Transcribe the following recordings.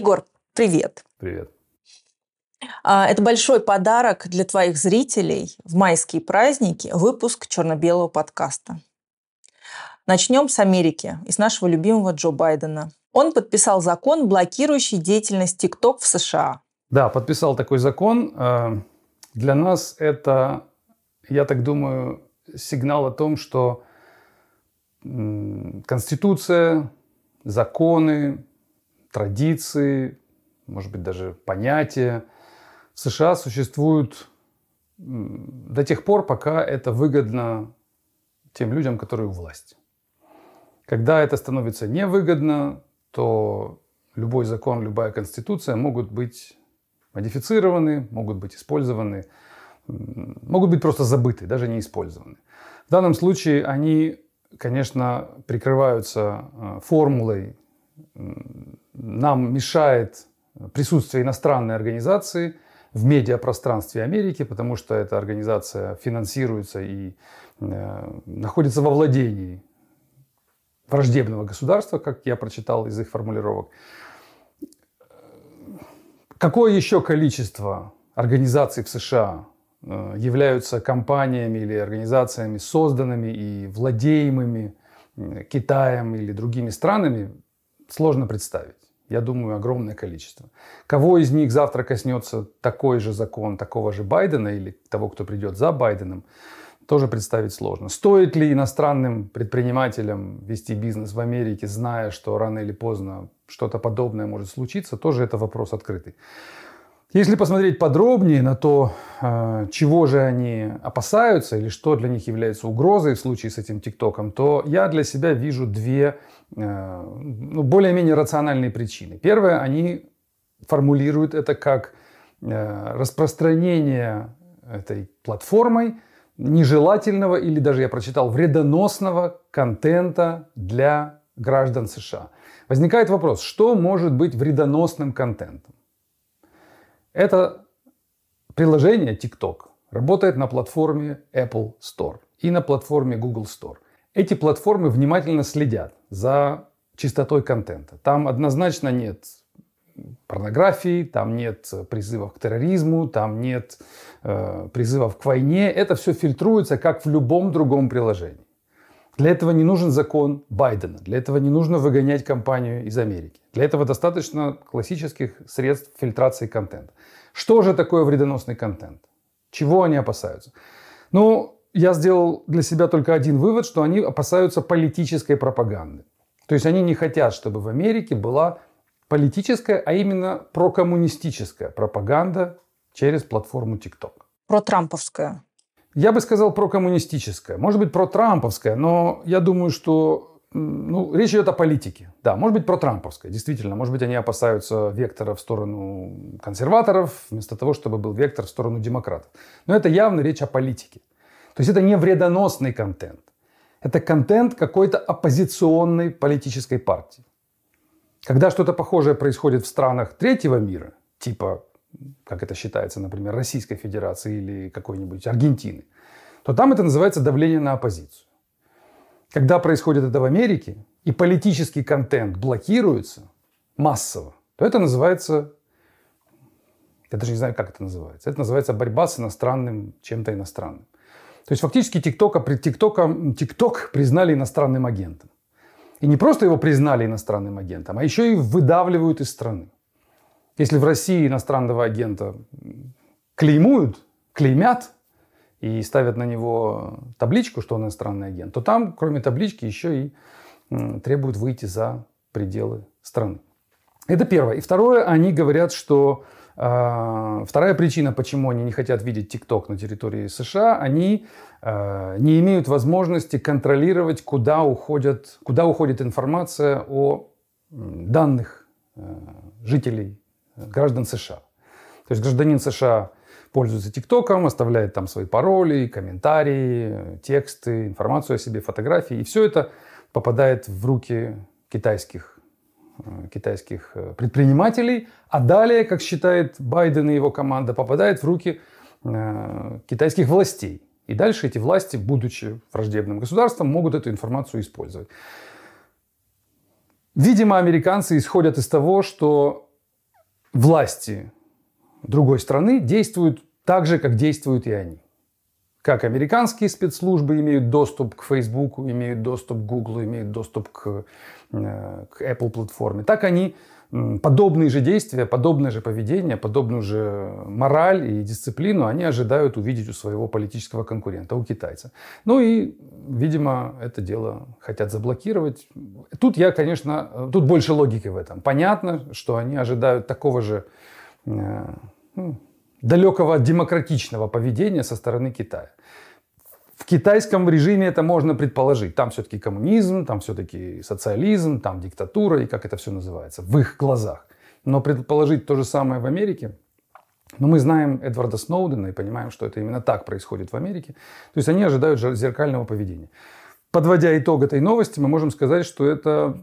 Егор, привет. Привет. А, это большой подарок для твоих зрителей в майские праздники – выпуск черно-белого подкаста. Начнем с Америки и с нашего любимого Джо Байдена. Он подписал закон, блокирующий деятельность TikTok в США. Да, подписал такой закон. А, для нас это, я так думаю, сигнал о том, что Конституция, законы, традиции, может быть, даже понятия. В США существуют до тех пор, пока это выгодно тем людям, которые у власти. Когда это становится невыгодно, то любой закон, любая конституция могут быть модифицированы, могут быть использованы, могут быть просто забыты, даже не использованы. В данном случае они, конечно, прикрываются э, формулой нам мешает присутствие иностранной организации в медиапространстве Америки, потому что эта организация финансируется и э, находится во владении враждебного государства, как я прочитал из их формулировок. Какое еще количество организаций в США э, являются компаниями или организациями, созданными и владеемыми э, Китаем или другими странами, сложно представить я думаю, огромное количество. Кого из них завтра коснется такой же закон, такого же Байдена или того, кто придет за Байденом, тоже представить сложно. Стоит ли иностранным предпринимателям вести бизнес в Америке, зная, что рано или поздно что-то подобное может случиться, тоже это вопрос открытый. Если посмотреть подробнее на то, а, чего же они опасаются или что для них является угрозой в случае с этим ТикТоком, то я для себя вижу две а, ну, более-менее рациональные причины. Первое, они формулируют это как а, распространение этой платформой нежелательного или даже, я прочитал, вредоносного контента для граждан США. Возникает вопрос, что может быть вредоносным контентом? Это приложение TikTok работает на платформе Apple Store и на платформе Google Store. Эти платформы внимательно следят за чистотой контента. Там однозначно нет порнографии, там нет призывов к терроризму, там нет э, призывов к войне. Это все фильтруется, как в любом другом приложении. Для этого не нужен закон Байдена, для этого не нужно выгонять компанию из Америки. Для этого достаточно классических средств фильтрации контента. Что же такое вредоносный контент? Чего они опасаются? Ну, я сделал для себя только один вывод, что они опасаются политической пропаганды. То есть они не хотят, чтобы в Америке была политическая, а именно прокоммунистическая пропаганда через платформу TikTok. Про трамповская. Я бы сказал про коммунистическое, может быть, про трамповское, но я думаю, что ну, речь идет о политике. Да, может быть, про трамповское, действительно. Может быть, они опасаются вектора в сторону консерваторов, вместо того, чтобы был вектор в сторону демократов. Но это явно речь о политике. То есть это не вредоносный контент. Это контент какой-то оппозиционной политической партии. Когда что-то похожее происходит в странах третьего мира, типа как это считается, например, Российской Федерации или какой-нибудь Аргентины, то там это называется давление на оппозицию. Когда происходит это в Америке, и политический контент блокируется массово, то это называется, я даже не знаю, как это называется, это называется борьба с иностранным, чем-то иностранным. То есть фактически TikTok, TikTok, TikTok признали иностранным агентом. И не просто его признали иностранным агентом, а еще и выдавливают из страны. Если в России иностранного агента клеймуют, клеймят и ставят на него табличку, что он иностранный агент, то там, кроме таблички, еще и требуют выйти за пределы страны. Это первое. И второе, они говорят, что э, вторая причина, почему они не хотят видеть ТикТок на территории США, они э, не имеют возможности контролировать, куда, уходят, куда уходит информация о данных э, жителей граждан США. То есть гражданин США пользуется ТикТоком, оставляет там свои пароли, комментарии, тексты, информацию о себе, фотографии. И все это попадает в руки китайских, э, китайских э, предпринимателей. А далее, как считает Байден и его команда, попадает в руки э, китайских властей. И дальше эти власти, будучи враждебным государством, могут эту информацию использовать. Видимо, американцы исходят из того, что власти другой страны действуют так же, как действуют и они. Как американские спецслужбы имеют доступ к Facebook, имеют доступ к Google, имеют доступ к, э, к Apple платформе, так они подобные же действия, подобное же поведение, подобную же мораль и дисциплину они ожидают увидеть у своего политического конкурента, у китайца. Ну и, видимо, это дело хотят заблокировать. Тут я, конечно, э, тут больше логики в этом. Понятно, что они ожидают такого же э, ну, далекого демократичного поведения со стороны Китая в китайском режиме это можно предположить. Там все-таки коммунизм, там все-таки социализм, там диктатура и как это все называется в их глазах. Но предположить то же самое в Америке, но ну, мы знаем Эдварда Сноудена и понимаем, что это именно так происходит в Америке. То есть они ожидают зеркального поведения. Подводя итог этой новости, мы можем сказать, что это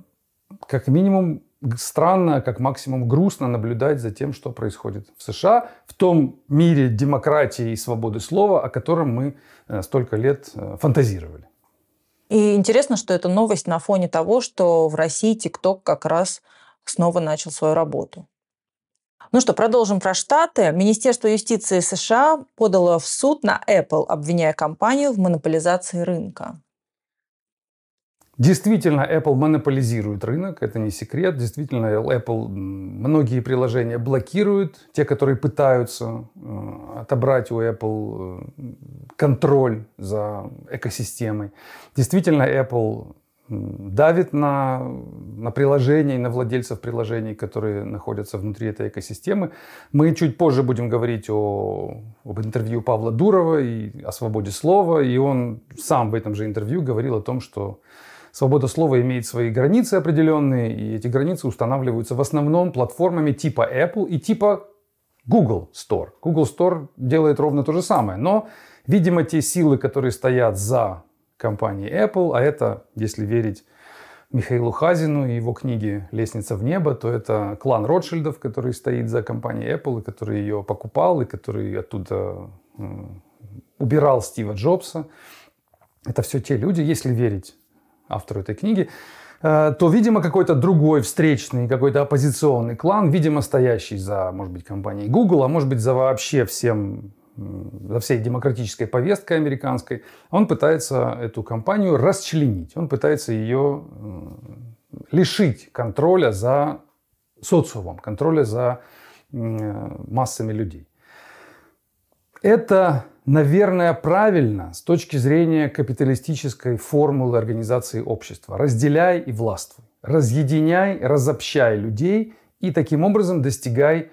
как минимум странно, как максимум грустно наблюдать за тем, что происходит в США, в том мире демократии и свободы слова, о котором мы э, столько лет э, фантазировали. И интересно, что эта новость на фоне того, что в России ТикТок как раз снова начал свою работу. Ну что, продолжим про Штаты. Министерство юстиции США подало в суд на Apple, обвиняя компанию в монополизации рынка. Действительно, Apple монополизирует рынок, это не секрет. Действительно, Apple многие приложения блокирует. Те, которые пытаются э, отобрать у Apple э, контроль за экосистемой. Действительно, Apple давит на, на приложения и на владельцев приложений, которые находятся внутри этой экосистемы. Мы чуть позже будем говорить о, об интервью Павла Дурова и о свободе слова. И он сам в этом же интервью говорил о том, что Свобода слова имеет свои границы определенные, и эти границы устанавливаются в основном платформами типа Apple и типа Google Store. Google Store делает ровно то же самое, но, видимо, те силы, которые стоят за компанией Apple, а это, если верить Михаилу Хазину и его книге «Лестница в небо», то это клан Ротшильдов, который стоит за компанией Apple, и который ее покупал, и который оттуда убирал Стива Джобса. Это все те люди, если верить автору этой книги, э, то, видимо, какой-то другой встречный, какой-то оппозиционный клан, видимо, стоящий за, может быть, компанией Google, а может быть, за вообще всем за всей демократической повесткой американской, он пытается эту компанию расчленить, он пытается ее лишить контроля за социумом, контроля за э, массами людей. Это наверное, правильно с точки зрения капиталистической формулы организации общества. Разделяй и властвуй. Разъединяй, разобщай людей и таким образом достигай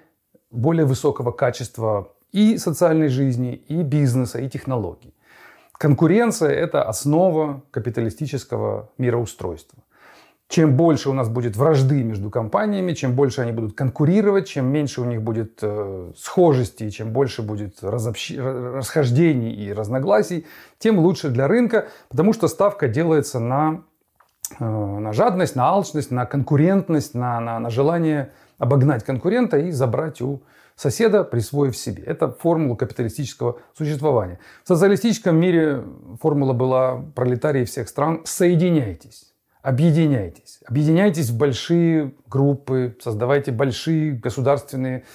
более высокого качества и социальной жизни, и бизнеса, и технологий. Конкуренция – это основа капиталистического мироустройства чем больше у нас будет вражды между компаниями, чем больше они будут конкурировать, чем меньше у них будет э, схожести, чем больше будет разобщ... расхождений и разногласий, тем лучше для рынка, потому что ставка делается на, э, на жадность, на алчность, на конкурентность, на, на, на желание обогнать конкурента и забрать у соседа, присвоив себе. Это формула капиталистического существования. В социалистическом мире формула была пролетарии всех стран «соединяйтесь» объединяйтесь. Объединяйтесь в большие группы, создавайте большие государственные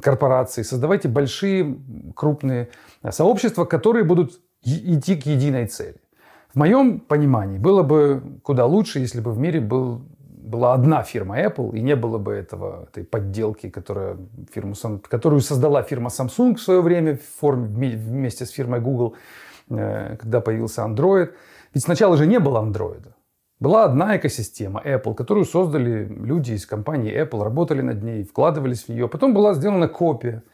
корпорации, создавайте большие крупные сообщества, которые будут идти к единой цели. В моем понимании было бы куда лучше, если бы в мире был, была одна фирма Apple, и не было бы этого, этой подделки, которая фирму, которую создала фирма Samsung в свое время в форме, вместе с фирмой Google, э, когда появился Android. Ведь сначала же не было Android. Была одна экосистема Apple, которую создали люди из компании Apple, работали над ней, вкладывались в нее. Потом была сделана копия,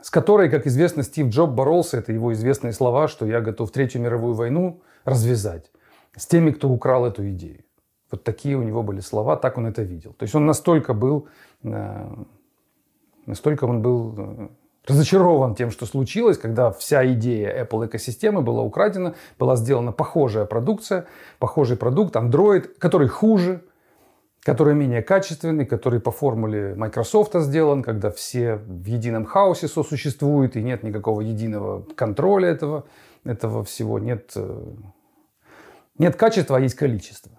с которой, как известно, Стив Джоб боролся, это его известные слова, что я готов Третью мировую войну развязать с теми, кто украл эту идею. Вот такие у него были слова, так он это видел. То есть он настолько был, э, настолько он был э, разочарован тем, что случилось, когда вся идея Apple экосистемы была украдена, была сделана похожая продукция, похожий продукт Android, который хуже, который менее качественный, который по формуле Microsoft сделан, когда все в едином хаосе сосуществуют и нет никакого единого контроля этого, этого всего, нет, э, нет качества, а есть количество.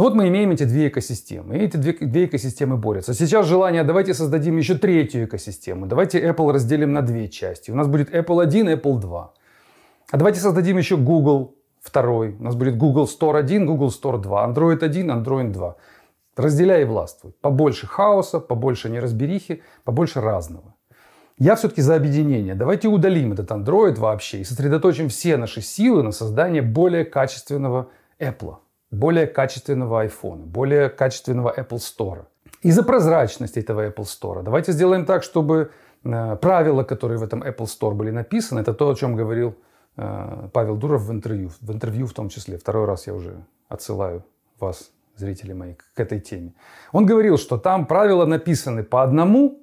Но ну вот мы имеем эти две экосистемы, и эти две, две экосистемы борются. Сейчас желание, давайте создадим еще третью экосистему, давайте Apple разделим на две части. У нас будет Apple 1 Apple 2. А давайте создадим еще Google второй. У нас будет Google Store 1, Google Store 2, Android 1, Android 2. Разделяй и властвуй. Побольше хаоса, побольше неразберихи, побольше разного. Я все-таки за объединение. Давайте удалим этот Android вообще и сосредоточим все наши силы на создании более качественного Apple более качественного iPhone, более качественного Apple Store. Из-за прозрачности этого Apple Store. Давайте сделаем так, чтобы э, правила, которые в этом Apple Store были написаны, это то, о чем говорил э, Павел Дуров в интервью, в интервью в том числе. Второй раз я уже отсылаю вас, зрители мои, к этой теме. Он говорил, что там правила написаны по одному,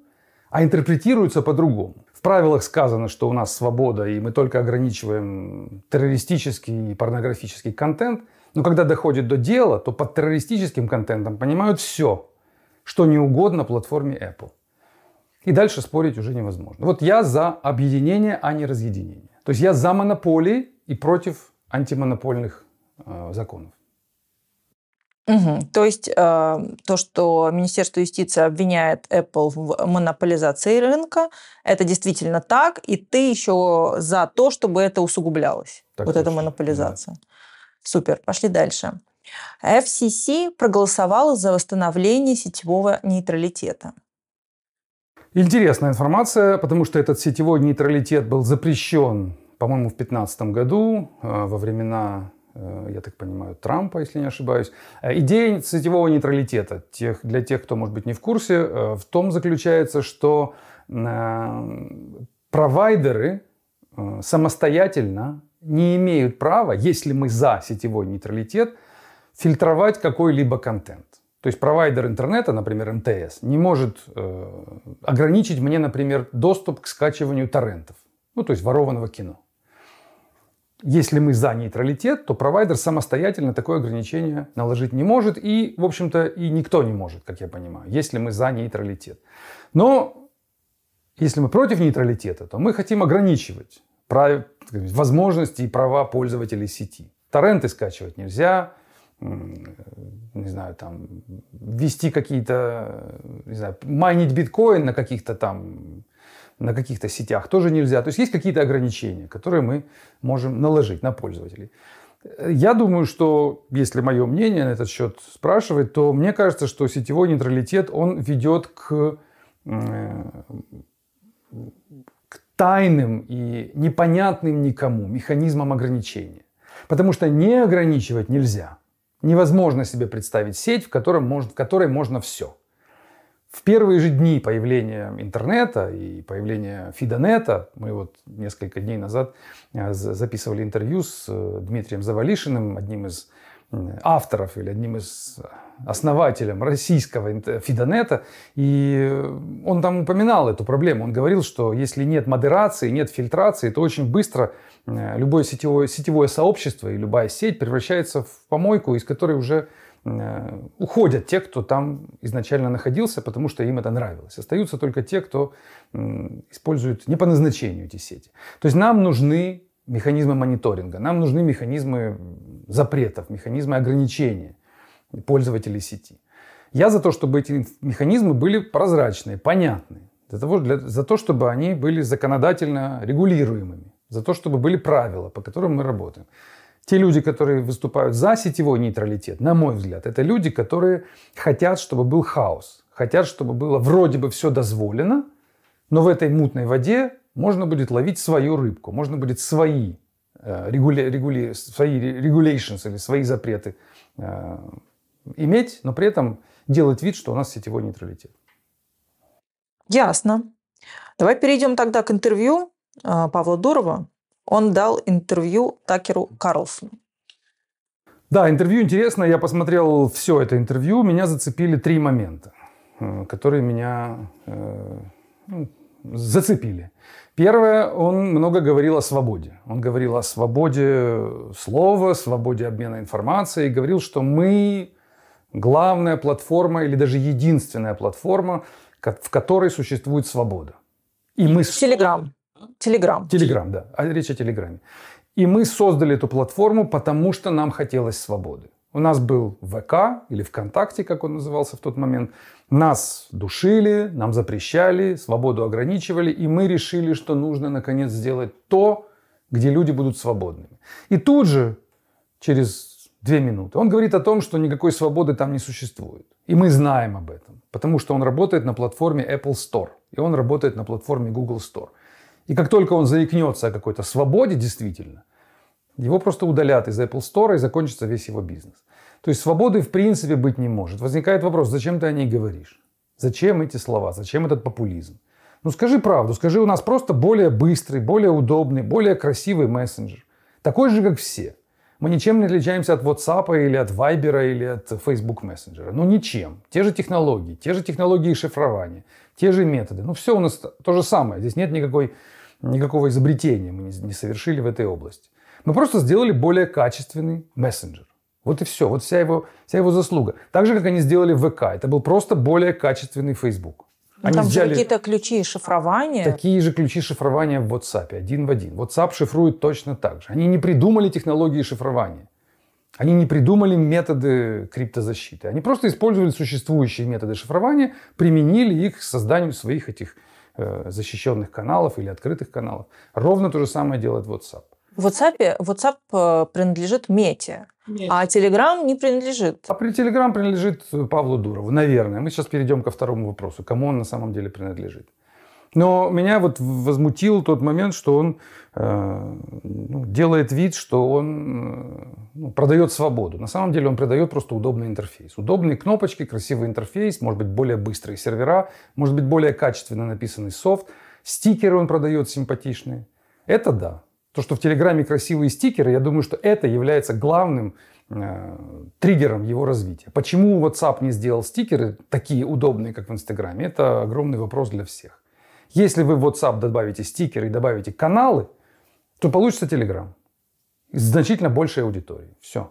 а интерпретируются по-другому. В правилах сказано, что у нас свобода, и мы только ограничиваем террористический и порнографический контент – но когда доходит до дела, то под террористическим контентом понимают все, что не угодно платформе Apple. И дальше спорить уже невозможно. Вот я за объединение, а не разъединение. То есть я за монополии и против антимонопольных э, законов. Угу. То есть э, то, что Министерство юстиции обвиняет Apple в монополизации рынка, это действительно так, и ты еще за то, чтобы это усугублялось, так вот точно. эта монополизация. Да. Супер, пошли дальше. FCC проголосовала за восстановление сетевого нейтралитета. Интересная информация, потому что этот сетевой нейтралитет был запрещен, по-моему, в 2015 году, э, во времена, э, я так понимаю, Трампа, если не ошибаюсь. Э, идея сетевого нейтралитета, тех, для тех, кто, может быть, не в курсе, в том заключается, что провайдеры самостоятельно не имеют права, если мы за сетевой нейтралитет, фильтровать какой-либо контент. То есть провайдер интернета, например, МТС, не может э, ограничить мне, например, доступ к скачиванию торрентов, ну то есть ворованного кино. Если мы за нейтралитет, то провайдер самостоятельно такое ограничение наложить не может, и, в общем-то, и никто не может, как я понимаю, если мы за нейтралитет. Но если мы против нейтралитета, то мы хотим ограничивать прав... возможности и права пользователей сети. Торренты скачивать нельзя, э, не знаю, там, вести какие-то, э, не знаю, майнить биткоин на каких-то там, на каких-то сетях тоже нельзя. То есть есть какие-то ограничения, которые мы можем наложить на пользователей. Э, я думаю, что если мое мнение на этот счет спрашивать, то мне кажется, что сетевой нейтралитет, он ведет к тайным и непонятным никому механизмом ограничения. Потому что не ограничивать нельзя. Невозможно себе представить сеть, в, котором можно, в которой можно все. В первые же дни появления интернета и появления фидонета, мы вот несколько дней назад э, записывали интервью с э, Дмитрием Завалишиным, одним из авторов или одним из э, основателем российского фидонета, и он там упоминал эту проблему. Он говорил, что если нет модерации, нет фильтрации, то очень быстро э, любое сетевое, сетевое сообщество и любая сеть превращается в помойку, из которой уже э, уходят те, кто там изначально находился, потому что им это нравилось. Остаются только те, кто использует не по назначению эти сети. То есть нам нужны механизмы мониторинга, нам нужны механизмы запретов, механизмы ограничения пользователей сети. Я за то, чтобы эти механизмы были прозрачные, понятные, для того, для, за то, чтобы они были законодательно регулируемыми, за то, чтобы были правила, по которым мы работаем. Те люди, которые выступают за сетевой нейтралитет, на мой взгляд, это люди, которые хотят, чтобы был хаос, хотят, чтобы было вроде бы все дозволено, но в этой мутной воде можно будет ловить свою рыбку, можно будет свои э, регуля, регули, свои regulations или свои запреты э, иметь, но при этом делать вид, что у нас сетевой нейтралитет. Ясно. Давай перейдем тогда к интервью э, Павла Дурова. Он дал интервью Такеру Карлсону. Да, интервью интересно. Я посмотрел все это интервью. Меня зацепили три момента, э, которые меня э, ну, зацепили. Первое, он много говорил о свободе. Он говорил о свободе слова, свободе обмена информацией, и говорил, что мы главная платформа или даже единственная платформа, в которой существует свобода. И мы... Телеграм. Телеграм. Телеграм, да. А речь о Телеграме. И мы создали эту платформу, потому что нам хотелось свободы. У нас был ВК или ВКонтакте, как он назывался в тот момент. Нас душили, нам запрещали, свободу ограничивали, и мы решили, что нужно наконец сделать то, где люди будут свободными. И тут же, через две минуты, он говорит о том, что никакой свободы там не существует. И мы знаем об этом, потому что он работает на платформе Apple Store, и он работает на платформе Google Store. И как только он заикнется о какой-то свободе, действительно, его просто удалят из Apple Store и закончится весь его бизнес. То есть свободы в принципе быть не может. Возникает вопрос, зачем ты о ней говоришь? Зачем эти слова? Зачем этот популизм? Ну скажи правду, скажи у нас просто более быстрый, более удобный, более красивый мессенджер. Такой же, как все. Мы ничем не отличаемся от WhatsApp или от Viber или от Facebook Messenger. Ну ничем. Те же технологии, те же технологии шифрования, те же методы. Ну все у нас то же самое. Здесь нет никакой, никакого изобретения мы не совершили в этой области. Мы просто сделали более качественный мессенджер. Вот и все. Вот вся его, вся его заслуга. Так же, как они сделали ВК. Это был просто более качественный Facebook. Ну, они там взяли какие-то ключи шифрования. Такие же ключи шифрования в WhatsApp, один в один. WhatsApp шифрует точно так же. Они не придумали технологии шифрования. Они не придумали методы криптозащиты. Они просто использовали существующие методы шифрования, применили их к созданию своих этих э, защищенных каналов или открытых каналов. Ровно то же самое делает WhatsApp. В WhatsApp, WhatsApp э, принадлежит Мете, а Telegram не принадлежит. А при Telegram принадлежит Павлу Дурову, наверное. Мы сейчас перейдем ко второму вопросу. Кому он на самом деле принадлежит? Но меня вот возмутил тот момент, что он э, ну, делает вид, что он э, ну, продает свободу. На самом деле он продает просто удобный интерфейс. Удобные кнопочки, красивый интерфейс, может быть, более быстрые сервера, может быть, более качественно написанный софт. Стикеры он продает симпатичные. Это да. То, что в Телеграме красивые стикеры, я думаю, что это является главным э, триггером его развития. Почему WhatsApp не сделал стикеры такие удобные, как в Инстаграме, это огромный вопрос для всех. Если вы в WhatsApp добавите стикеры и добавите каналы, то получится Telegram. Значительно большей аудитории. Все.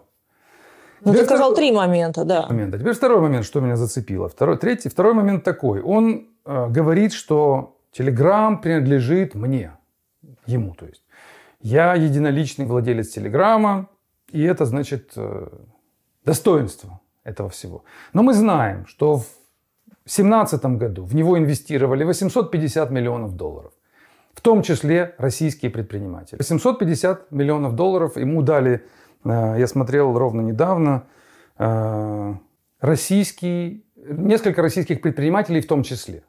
Ну, ты сказал второй... три момента, да. Момента. Теперь второй момент, что меня зацепило. Второй, третий, второй момент такой. Он э, говорит, что Телеграм принадлежит мне, ему, то есть. Я единоличный владелец Телеграма, и это значит э, достоинство этого всего. Но мы знаем, что в 2017 году в него инвестировали 850 миллионов долларов, в том числе российские предприниматели. 850 миллионов долларов ему дали, э, я смотрел ровно недавно, э, российские несколько российских предпринимателей в том числе.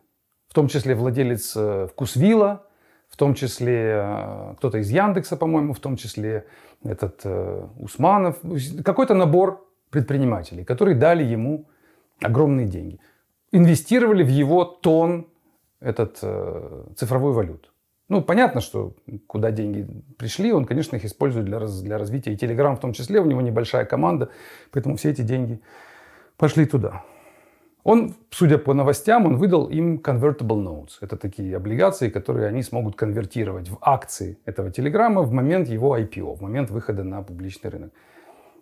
В том числе владелец Вкусвилла, том числе э, кто-то из Яндекса, по-моему, в том числе этот э, Усманов, какой-то набор предпринимателей, которые дали ему огромные деньги. Инвестировали в его тон этот э, цифровую валюту. Ну, понятно, что куда деньги пришли, он, конечно, их использует для, раз, для развития и Telegram в том числе, у него небольшая команда, поэтому все эти деньги пошли туда. Он, судя по новостям, он выдал им convertible notes. Это такие облигации, которые они смогут конвертировать в акции этого телеграмма в момент его IPO, в момент выхода на публичный рынок.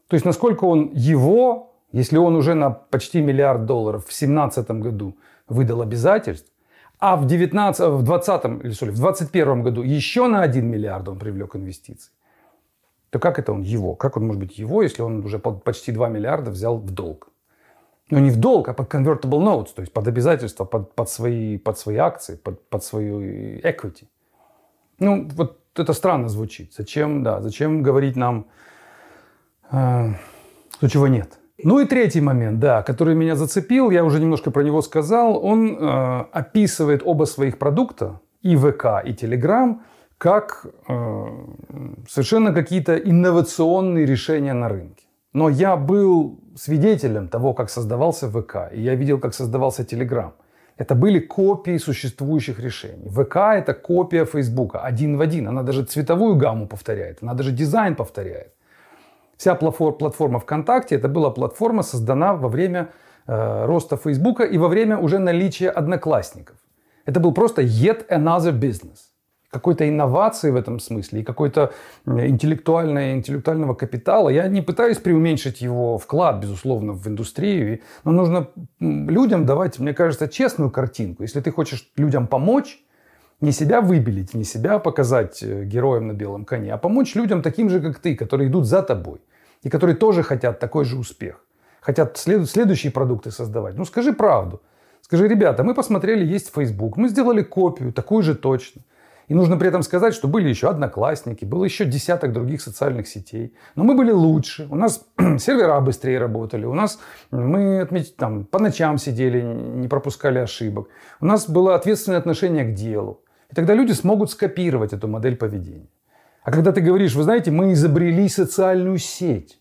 То есть насколько он его, если он уже на почти миллиард долларов в 2017 году выдал обязательств, а в 19, в 20 или что ли, в 21 году еще на 1 миллиард он привлек инвестиций, то как это он его? Как он может быть его, если он уже почти 2 миллиарда взял в долг? ну не в долг, а под convertible notes, то есть под обязательства, под, под, свои, под свои акции, под, под свою equity. Ну, вот это странно звучит. Зачем, да, зачем говорить нам, э, что чего нет? Ну и третий момент, да, который меня зацепил, я уже немножко про него сказал, он э, описывает оба своих продукта, и ВК, и Telegram, как э, совершенно какие-то инновационные решения на рынке. Но я был свидетелем того, как создавался ВК, и я видел, как создавался Телеграм. Это были копии существующих решений. ВК – это копия Фейсбука, один в один. Она даже цветовую гамму повторяет, она даже дизайн повторяет. Вся платформа ВКонтакте – это была платформа, создана во время э, роста Фейсбука и во время уже наличия одноклассников. Это был просто yet another business – какой-то инновации в этом смысле и какой-то интеллектуального, интеллектуального капитала. Я не пытаюсь преуменьшить его вклад, безусловно, в индустрию, но ну, нужно людям давать, мне кажется, честную картинку. Если ты хочешь людям помочь, не себя выбелить, не себя показать э, героем на белом коне, а помочь людям таким же, как ты, которые идут за тобой и которые тоже хотят такой же успех, хотят след- следующие продукты создавать. Ну скажи правду. Скажи, ребята, мы посмотрели, есть Facebook, мы сделали копию, такую же точно – и нужно при этом сказать, что были еще одноклассники, было еще десяток других социальных сетей. Но мы были лучше, у нас сервера быстрее работали, у нас мы отметь, там, по ночам сидели, не пропускали ошибок. У нас было ответственное отношение к делу. И тогда люди смогут скопировать эту модель поведения. А когда ты говоришь, вы знаете, мы изобрели социальную сеть,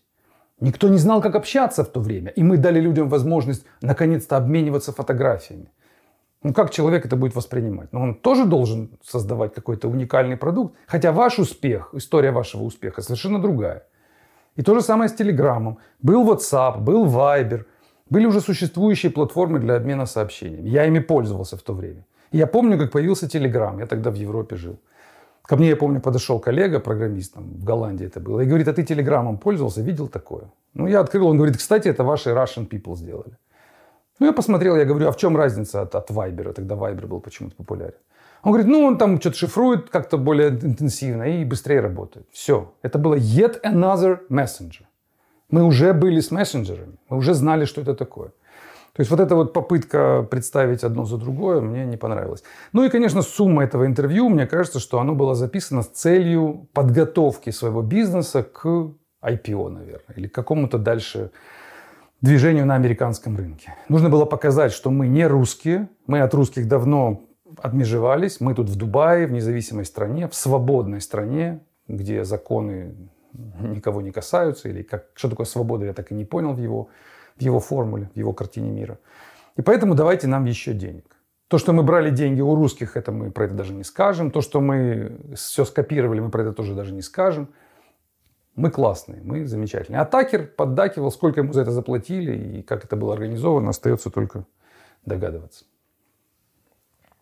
Никто не знал, как общаться в то время, и мы дали людям возможность наконец-то обмениваться фотографиями. Ну как человек это будет воспринимать? Но ну, он тоже должен создавать какой-то уникальный продукт. Хотя ваш успех, история вашего успеха совершенно другая. И то же самое с Телеграмом. Был WhatsApp, был Viber, были уже существующие платформы для обмена сообщениями. Я ими пользовался в то время. И я помню, как появился Телеграм. Я тогда в Европе жил. Ко мне, я помню, подошел коллега, программист, там, в Голландии это было, и говорит, а ты Телеграмом пользовался, видел такое? Ну, я открыл, он говорит, кстати, это ваши Russian people сделали. Ну, я посмотрел, я говорю, а в чем разница от, от Viber? Тогда Viber был почему-то популярен. Он говорит, ну, он там что-то шифрует как-то более интенсивно и быстрее работает. Все. Это было yet another messenger. Мы уже были с мессенджерами. Мы уже знали, что это такое. То есть вот эта вот попытка представить одно за другое мне не понравилась. Ну и, конечно, сумма этого интервью, мне кажется, что оно было записано с целью подготовки своего бизнеса к IPO, наверное, или какому-то дальше движению на американском рынке. Нужно было показать, что мы не русские, мы от русских давно отмежевались, мы тут в Дубае, в независимой стране, в свободной стране, где законы никого не касаются, или как, что такое свобода, я так и не понял в его, в его формуле, в его картине мира. И поэтому давайте нам еще денег. То, что мы брали деньги у русских, это мы про это даже не скажем. То, что мы все скопировали, мы про это тоже даже не скажем мы классные, мы замечательные. А Такер поддакивал, сколько ему за это заплатили и как это было организовано, остается только догадываться.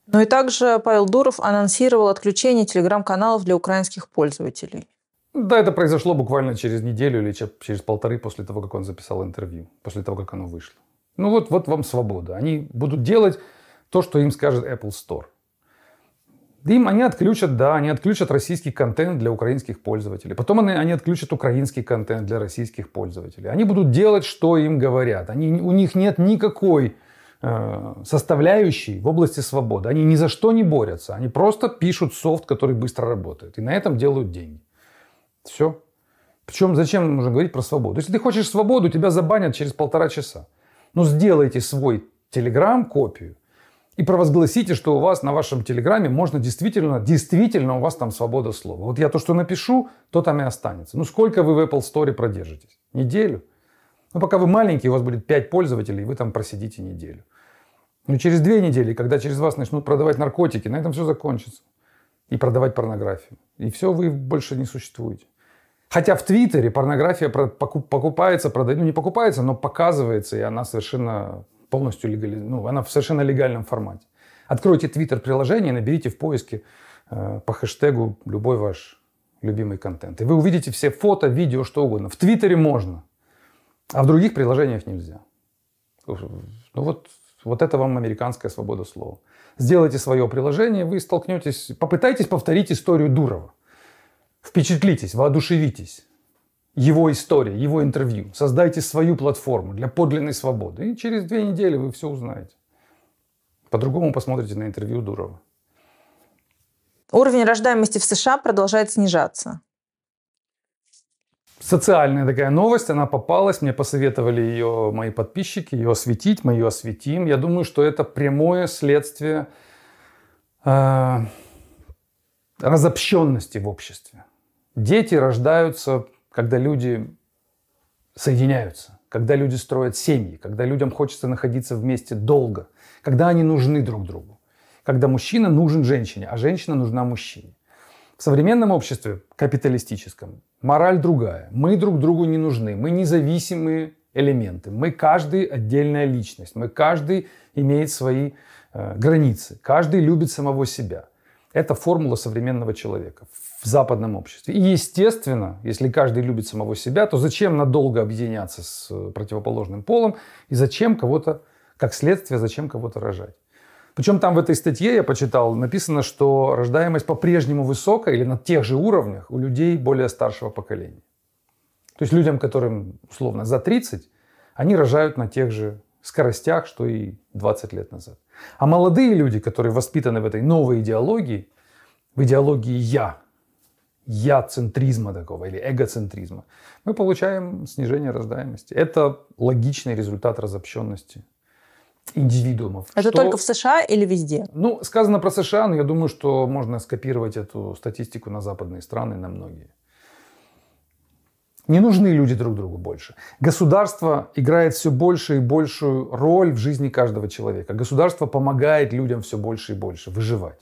Ну и также Павел Дуров анонсировал отключение телеграм-каналов для украинских пользователей. Да, это произошло буквально через неделю или через полторы после того, как он записал интервью, после того, как оно вышло. Ну вот, вот вам свобода. Они будут делать то, что им скажет Apple Store. Да им они отключат, да, они отключат российский контент для украинских пользователей. Потом они, они отключат украинский контент для российских пользователей. Они будут делать, что им говорят. Они, у них нет никакой э, составляющей в области свободы. Они ни за что не борются. Они просто пишут софт, который быстро работает. И на этом делают деньги. Все. Причем зачем нужно говорить про свободу? Если ты хочешь свободу, тебя забанят через полтора часа. Но ну, сделайте свой телеграм-копию и провозгласите, что у вас на вашем телеграме можно действительно, действительно у вас там свобода слова. Вот я то, что напишу, то там и останется. Ну сколько вы в Apple Store продержитесь? Неделю? Ну пока вы маленький, у вас будет 5 пользователей, и вы там просидите неделю. Но ну, через две недели, когда через вас начнут продавать наркотики, на этом все закончится. И продавать порнографию. И все, вы больше не существуете. Хотя в Твиттере порнография покупается, продается, ну не покупается, но показывается, и она совершенно полностью легали, ну, она в совершенно легальном формате. Откройте Twitter приложение, наберите в поиске э, по хэштегу любой ваш любимый контент. И вы увидите все фото, видео, что угодно. В Твиттере можно, а в других приложениях нельзя. Ну вот, вот это вам американская свобода слова. Сделайте свое приложение, вы столкнетесь, попытайтесь повторить историю Дурова. Впечатлитесь, воодушевитесь его история, его интервью. Создайте свою платформу для подлинной свободы. И через две недели вы все узнаете. По-другому посмотрите на интервью Дурова. Уровень рождаемости в США продолжает снижаться. Социальная такая новость, она попалась, мне посоветовали ее мои подписчики, ее осветить, мы ее осветим. Я думаю, что это прямое следствие э, разобщенности в обществе. Дети рождаются когда люди соединяются, когда люди строят семьи, когда людям хочется находиться вместе долго, когда они нужны друг другу, когда мужчина нужен женщине, а женщина нужна мужчине. В современном обществе, капиталистическом, мораль другая. Мы друг другу не нужны, мы независимые элементы. Мы каждый отдельная личность, мы каждый имеет свои э, границы, каждый любит самого себя – это формула современного человека в западном обществе. И, естественно, если каждый любит самого себя, то зачем надолго объединяться с э, противоположным полом и зачем кого-то, как следствие, зачем кого-то рожать? Причем там в этой статье я почитал, написано, что рождаемость по-прежнему высокая или на тех же уровнях у людей более старшего поколения. То есть людям, которым условно за 30, они рожают на тех же скоростях, что и 20 лет назад. А молодые люди, которые воспитаны в этой новой идеологии, в идеологии «я», я-центризма такого или эгоцентризма, мы получаем снижение рождаемости. Это логичный результат разобщенности индивидуумов. Это что... только в США или везде? Ну, сказано про США, но я думаю, что можно скопировать эту статистику на западные страны, на многие. Не нужны люди друг другу больше. Государство играет все больше и большую роль в жизни каждого человека. Государство помогает людям все больше и больше выживать.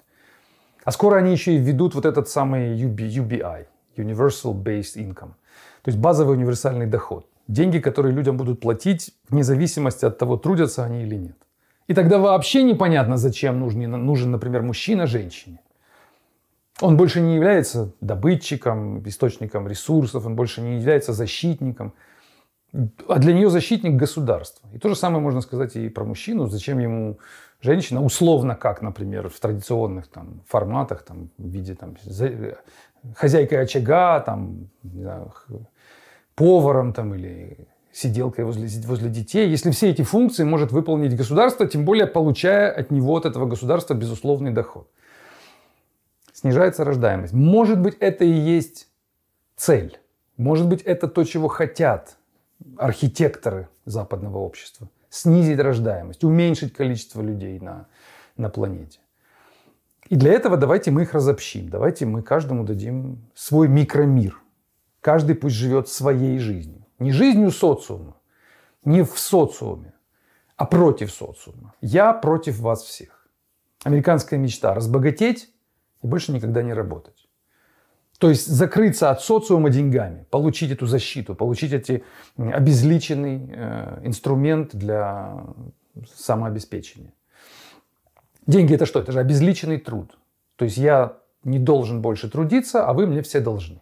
А скоро они еще и введут вот этот самый UBI, Universal Based Income, то есть базовый универсальный доход. Деньги, которые людям будут платить вне зависимости от того, трудятся они или нет. И тогда вообще непонятно, зачем нужен, нужен например, мужчина женщине. Он больше не является добытчиком, источником ресурсов, он больше не является защитником. А для нее защитник государства. И то же самое можно сказать и про мужчину. Зачем ему женщина, условно как, например, в традиционных там, форматах, там, в виде там, хозяйкой очага, там, знаю, поваром там, или сиделкой возле, возле детей, если все эти функции может выполнить государство, тем более получая от него, от этого государства, безусловный доход снижается рождаемость. Может быть, это и есть цель. Может быть, это то, чего хотят архитекторы западного общества. Снизить рождаемость, уменьшить количество людей на, на планете. И для этого давайте мы их разобщим. Давайте мы каждому дадим свой микромир. Каждый пусть живет своей жизнью. Не жизнью социума, не в социуме, а против социума. Я против вас всех. Американская мечта – разбогатеть и больше никогда не работать. То есть закрыться от социума деньгами, получить эту защиту, получить эти обезличенный э, инструмент для самообеспечения. Деньги это что? Это же обезличенный труд. То есть я не должен больше трудиться, а вы мне все должны.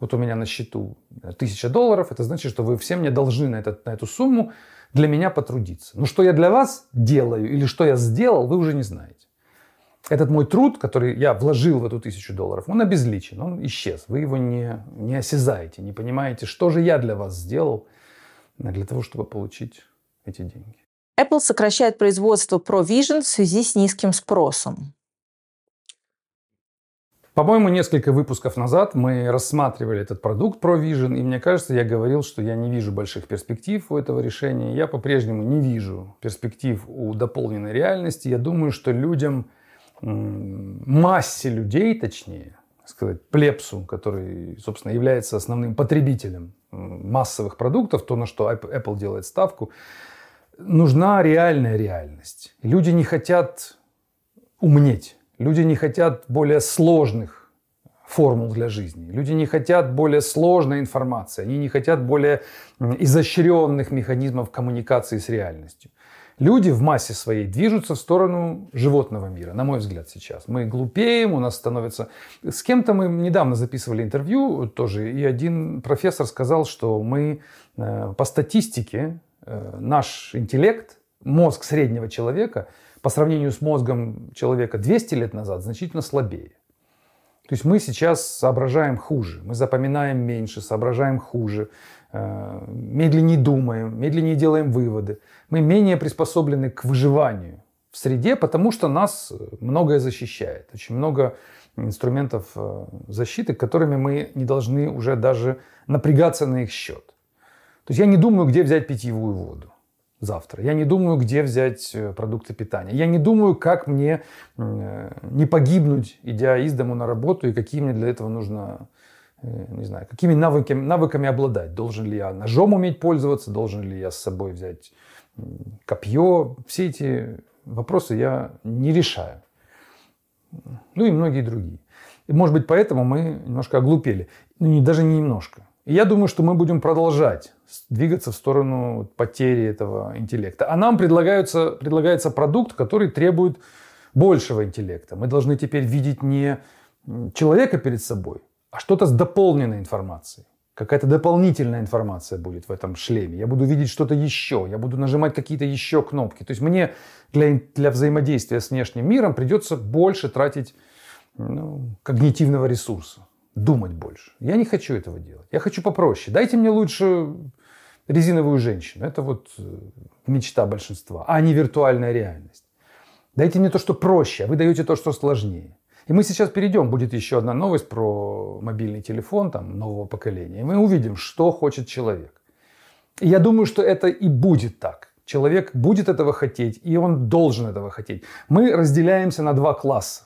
Вот у меня на счету э, тысяча долларов, это значит, что вы все мне должны на, этот, на эту сумму для меня потрудиться. Но ну, что я для вас делаю или что я сделал, вы уже не знаете этот мой труд, который я вложил в эту тысячу долларов, он обезличен, он исчез. Вы его не, не осязаете, не понимаете, что же я для вас сделал э, для того, чтобы получить эти деньги. Apple сокращает производство ProVision в связи с низким спросом. По-моему, несколько выпусков назад мы рассматривали этот продукт ProVision, и мне кажется, я говорил, что я не вижу больших перспектив у этого решения. Я по-прежнему не вижу перспектив у дополненной реальности. Я думаю, что людям массе людей, точнее, сказать, плепсу, который, собственно, является основным потребителем массовых продуктов, то, на что Apple делает ставку, нужна реальная реальность. Люди не хотят умнеть. Люди не хотят более сложных формул для жизни. Люди не хотят более сложной информации. Они не хотят более изощренных механизмов коммуникации с реальностью. Люди в массе своей движутся в сторону животного мира, на мой взгляд, сейчас. Мы глупеем, у нас становится... С кем-то мы недавно записывали интервью тоже, и один профессор сказал, что мы э, по статистике, э, наш интеллект, мозг среднего человека по сравнению с мозгом человека 200 лет назад значительно слабее. То есть мы сейчас соображаем хуже, мы запоминаем меньше, соображаем хуже, э, медленнее думаем, медленнее делаем выводы мы менее приспособлены к выживанию в среде, потому что нас э, многое защищает. Очень много инструментов э, защиты, которыми мы не должны уже даже напрягаться на их счет. То есть я не думаю, где взять питьевую воду завтра. Я не думаю, где взять э, продукты питания. Я не думаю, как мне не погибнуть, идя из дому на работу, и какие мне для этого нужно, не знаю, какими навыками, навыками обладать. Должен ли я ножом уметь пользоваться, должен ли я с собой взять копье. Все эти вопросы я не решаю. Ну и многие другие. И, может быть, поэтому мы немножко оглупели. Ну, не, даже не немножко. И я думаю, что мы будем продолжать двигаться в сторону потери этого интеллекта. А нам предлагается, предлагается продукт, который требует большего интеллекта. Мы должны теперь видеть не человека перед собой, а что-то с дополненной информацией какая-то дополнительная информация будет в этом шлеме. Я буду видеть что-то еще, я буду нажимать какие-то еще кнопки. То есть мне для, для взаимодействия с внешним миром придется больше тратить ну, когнитивного ресурса, думать больше. Я не хочу этого делать. Я хочу попроще. Дайте мне лучше резиновую женщину. Это вот э, мечта большинства, а не виртуальная реальность. Дайте мне то, что проще, а вы даете то, что сложнее. И мы сейчас перейдем, будет еще одна новость про мобильный телефон там, нового поколения. И мы увидим, что хочет человек. И я думаю, что это и будет так. Человек будет этого хотеть, и он должен этого хотеть. Мы разделяемся на два класса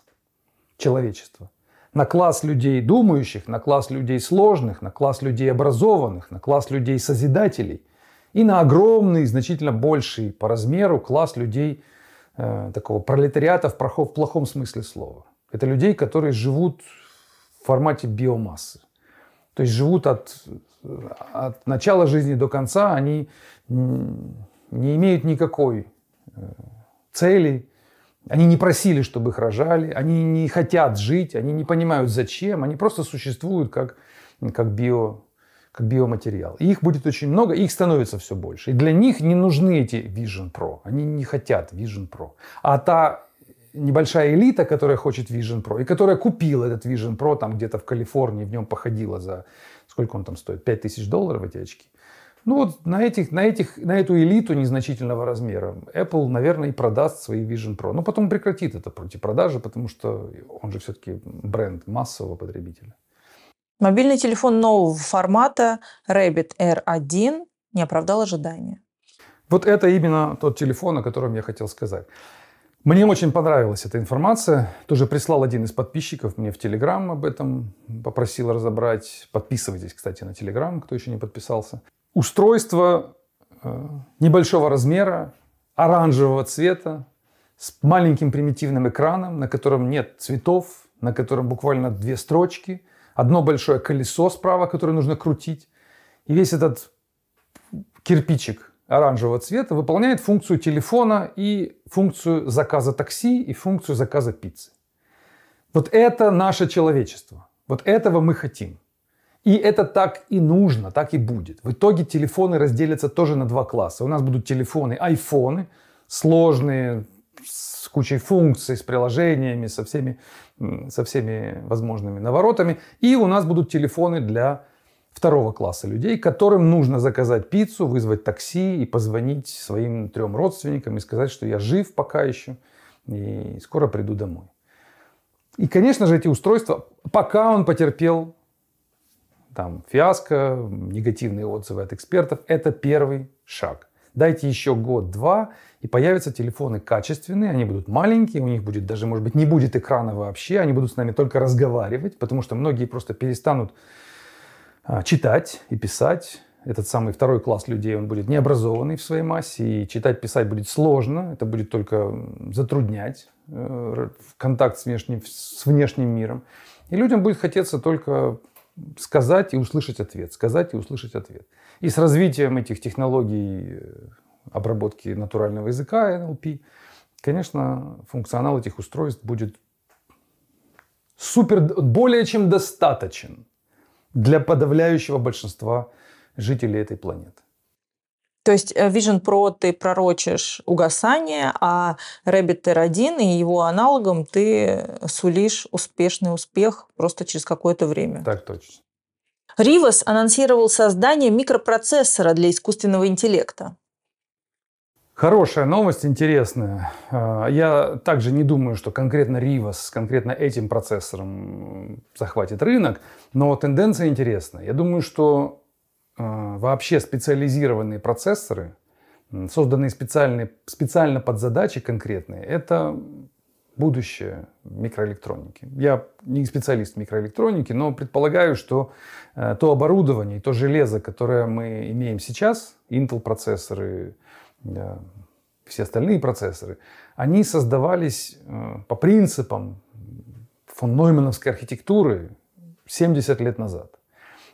человечества. На класс людей думающих, на класс людей сложных, на класс людей образованных, на класс людей созидателей и на огромный, значительно больший по размеру класс людей э, такого пролетариата в, прохо, в плохом смысле слова – это людей, которые живут в формате биомассы. То есть живут от, от начала жизни до конца, они не имеют никакой э, цели, они не просили, чтобы их рожали, они не хотят жить, они не понимают зачем, они просто существуют как, как, био, как биоматериал. И их будет очень много, их становится все больше. И для них не нужны эти Vision Pro, они не хотят Vision Pro. А та небольшая элита, которая хочет Vision Pro, и которая купила этот Vision Pro там где-то в Калифорнии, в нем походила за, сколько он там стоит, 5000 долларов эти очки. Ну вот на, этих, на, этих, на эту элиту незначительного размера Apple, наверное, и продаст свои Vision Pro. Но потом прекратит это против продажи, потому что он же все-таки бренд массового потребителя. Мобильный телефон нового формата Rabbit R1 не оправдал ожидания. Вот это именно тот телефон, о котором я хотел сказать. Мне очень понравилась эта информация. Тоже прислал один из подписчиков мне в Телеграм об этом, попросил разобрать. Подписывайтесь, кстати, на Телеграм, кто еще не подписался. Устройство э, небольшого размера, оранжевого цвета, с маленьким примитивным экраном, на котором нет цветов, на котором буквально две строчки, одно большое колесо справа, которое нужно крутить, и весь этот кирпичик оранжевого цвета, выполняет функцию телефона и функцию заказа такси и функцию заказа пиццы. Вот это наше человечество. Вот этого мы хотим. И это так и нужно, так и будет. В итоге телефоны разделятся тоже на два класса. У нас будут телефоны, айфоны, сложные, с кучей функций, с приложениями, со всеми, со всеми возможными наворотами. И у нас будут телефоны для второго класса людей, которым нужно заказать пиццу, вызвать такси и позвонить своим трем родственникам и сказать, что я жив пока еще и скоро приду домой. И, конечно же, эти устройства, пока он потерпел там фиаско, негативные отзывы от экспертов, это первый шаг. Дайте еще год-два, и появятся телефоны качественные, они будут маленькие, у них будет даже, может быть, не будет экрана вообще, они будут с нами только разговаривать, потому что многие просто перестанут а, читать и писать. Этот самый второй класс людей, он будет необразованный в своей массе, и читать, писать будет сложно, это будет только затруднять э, контакт с внешним, с внешним миром. И людям будет хотеться только сказать и услышать ответ, сказать и услышать ответ. И с развитием этих технологий э, обработки натурального языка, NLP, конечно, функционал этих устройств будет супер, более чем достаточен для подавляющего большинства жителей этой планеты. То есть э, Vision Pro ты пророчишь угасание, а Rabbit Air 1 и его аналогом ты сулишь успешный успех просто через какое-то время. Так точно. Ривас анонсировал создание микропроцессора для искусственного интеллекта. Хорошая новость, интересная. А, я также не думаю, что конкретно Rivas, с конкретно этим процессором захватит рынок, но тенденция интересная. Я думаю, что а, вообще специализированные процессоры, созданные специальные, специально под задачи конкретные, это будущее микроэлектроники. Я не специалист в микроэлектронике, но предполагаю, что э, то оборудование, то железо, которое мы имеем сейчас, Intel процессоры, все остальные процессоры, они создавались э, по принципам фон Нойменовской архитектуры 70 лет назад.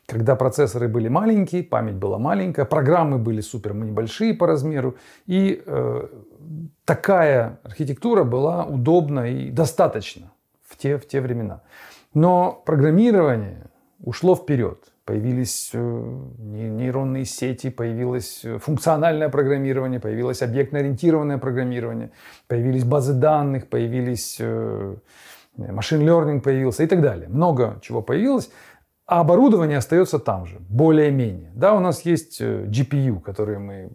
Когда процессоры были маленькие, память была маленькая, программы были супер небольшие по размеру, и э, такая архитектура была удобна и достаточно в те, в те времена. Но программирование ушло вперед появились э, нейронные сети, появилось э, функциональное программирование, появилось объектно-ориентированное программирование, появились базы данных, появились машин э, learning появился и так далее. Много чего появилось, а оборудование остается там же, более-менее. Да, у нас есть GPU, которые мы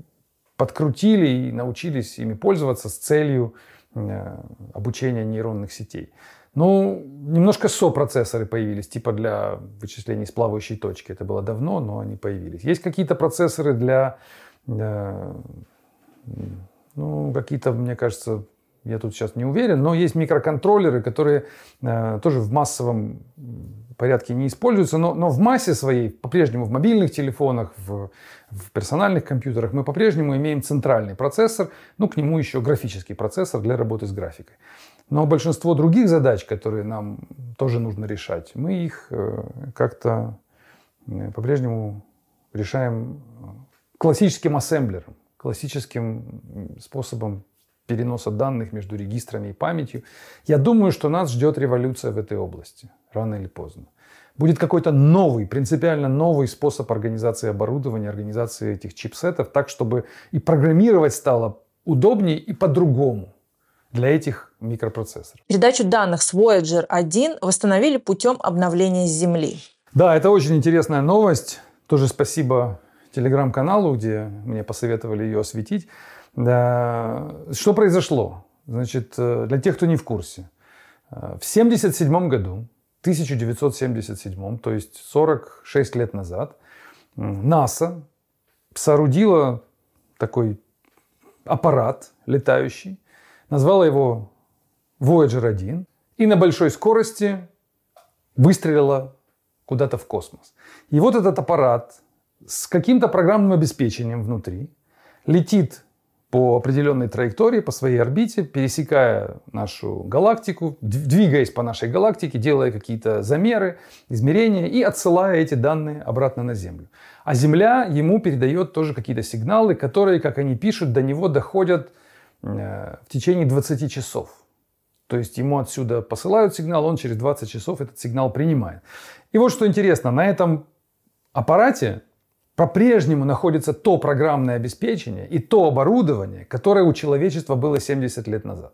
подкрутили и научились ими пользоваться с целью обучения нейронных сетей. Ну, немножко сопроцессоры появились, типа для вычислений с плавающей точки. Это было давно, но они появились. Есть какие-то процессоры для, для э, ну, какие-то, мне кажется, я тут сейчас не уверен, но есть микроконтроллеры, которые э, тоже в массовом порядке не используются, но, но в массе своей, по-прежнему в мобильных телефонах, в, в персональных компьютерах мы по-прежнему имеем центральный процессор, ну, к нему еще графический процессор для работы с графикой. Но большинство других задач, которые нам тоже нужно решать, мы их э, как-то э, по-прежнему решаем э, классическим ассемблером, классическим способом переноса данных между регистрами и памятью. Я думаю, что нас ждет революция в этой области, рано или поздно. Будет какой-то новый, принципиально новый способ организации оборудования, организации этих чипсетов, так, чтобы и программировать стало удобнее и по-другому для этих микропроцессоров. Передачу данных с Voyager 1 восстановили путем обновления с Земли. Да, это очень интересная новость. Тоже спасибо телеграм-каналу, где мне посоветовали ее осветить. Да. Что произошло? Значит, э, для тех, кто не в курсе. Э, в 1977 году, 1977, то есть 46 лет назад, НАСА соорудила такой аппарат летающий, назвала его Voyager 1 и на большой скорости выстрелила куда-то в космос. И вот этот аппарат с каким-то программным обеспечением внутри летит по определенной траектории, по своей орбите, пересекая нашу галактику, двигаясь по нашей галактике, делая какие-то замеры, измерения и отсылая эти данные обратно на Землю. А Земля ему передает тоже какие-то сигналы, которые, как они пишут, до него доходят Э, в течение 20 часов. То есть ему отсюда посылают сигнал, он через 20 часов этот сигнал принимает. И вот что интересно, на этом аппарате по-прежнему находится то программное обеспечение и то оборудование, которое у человечества было 70 лет назад.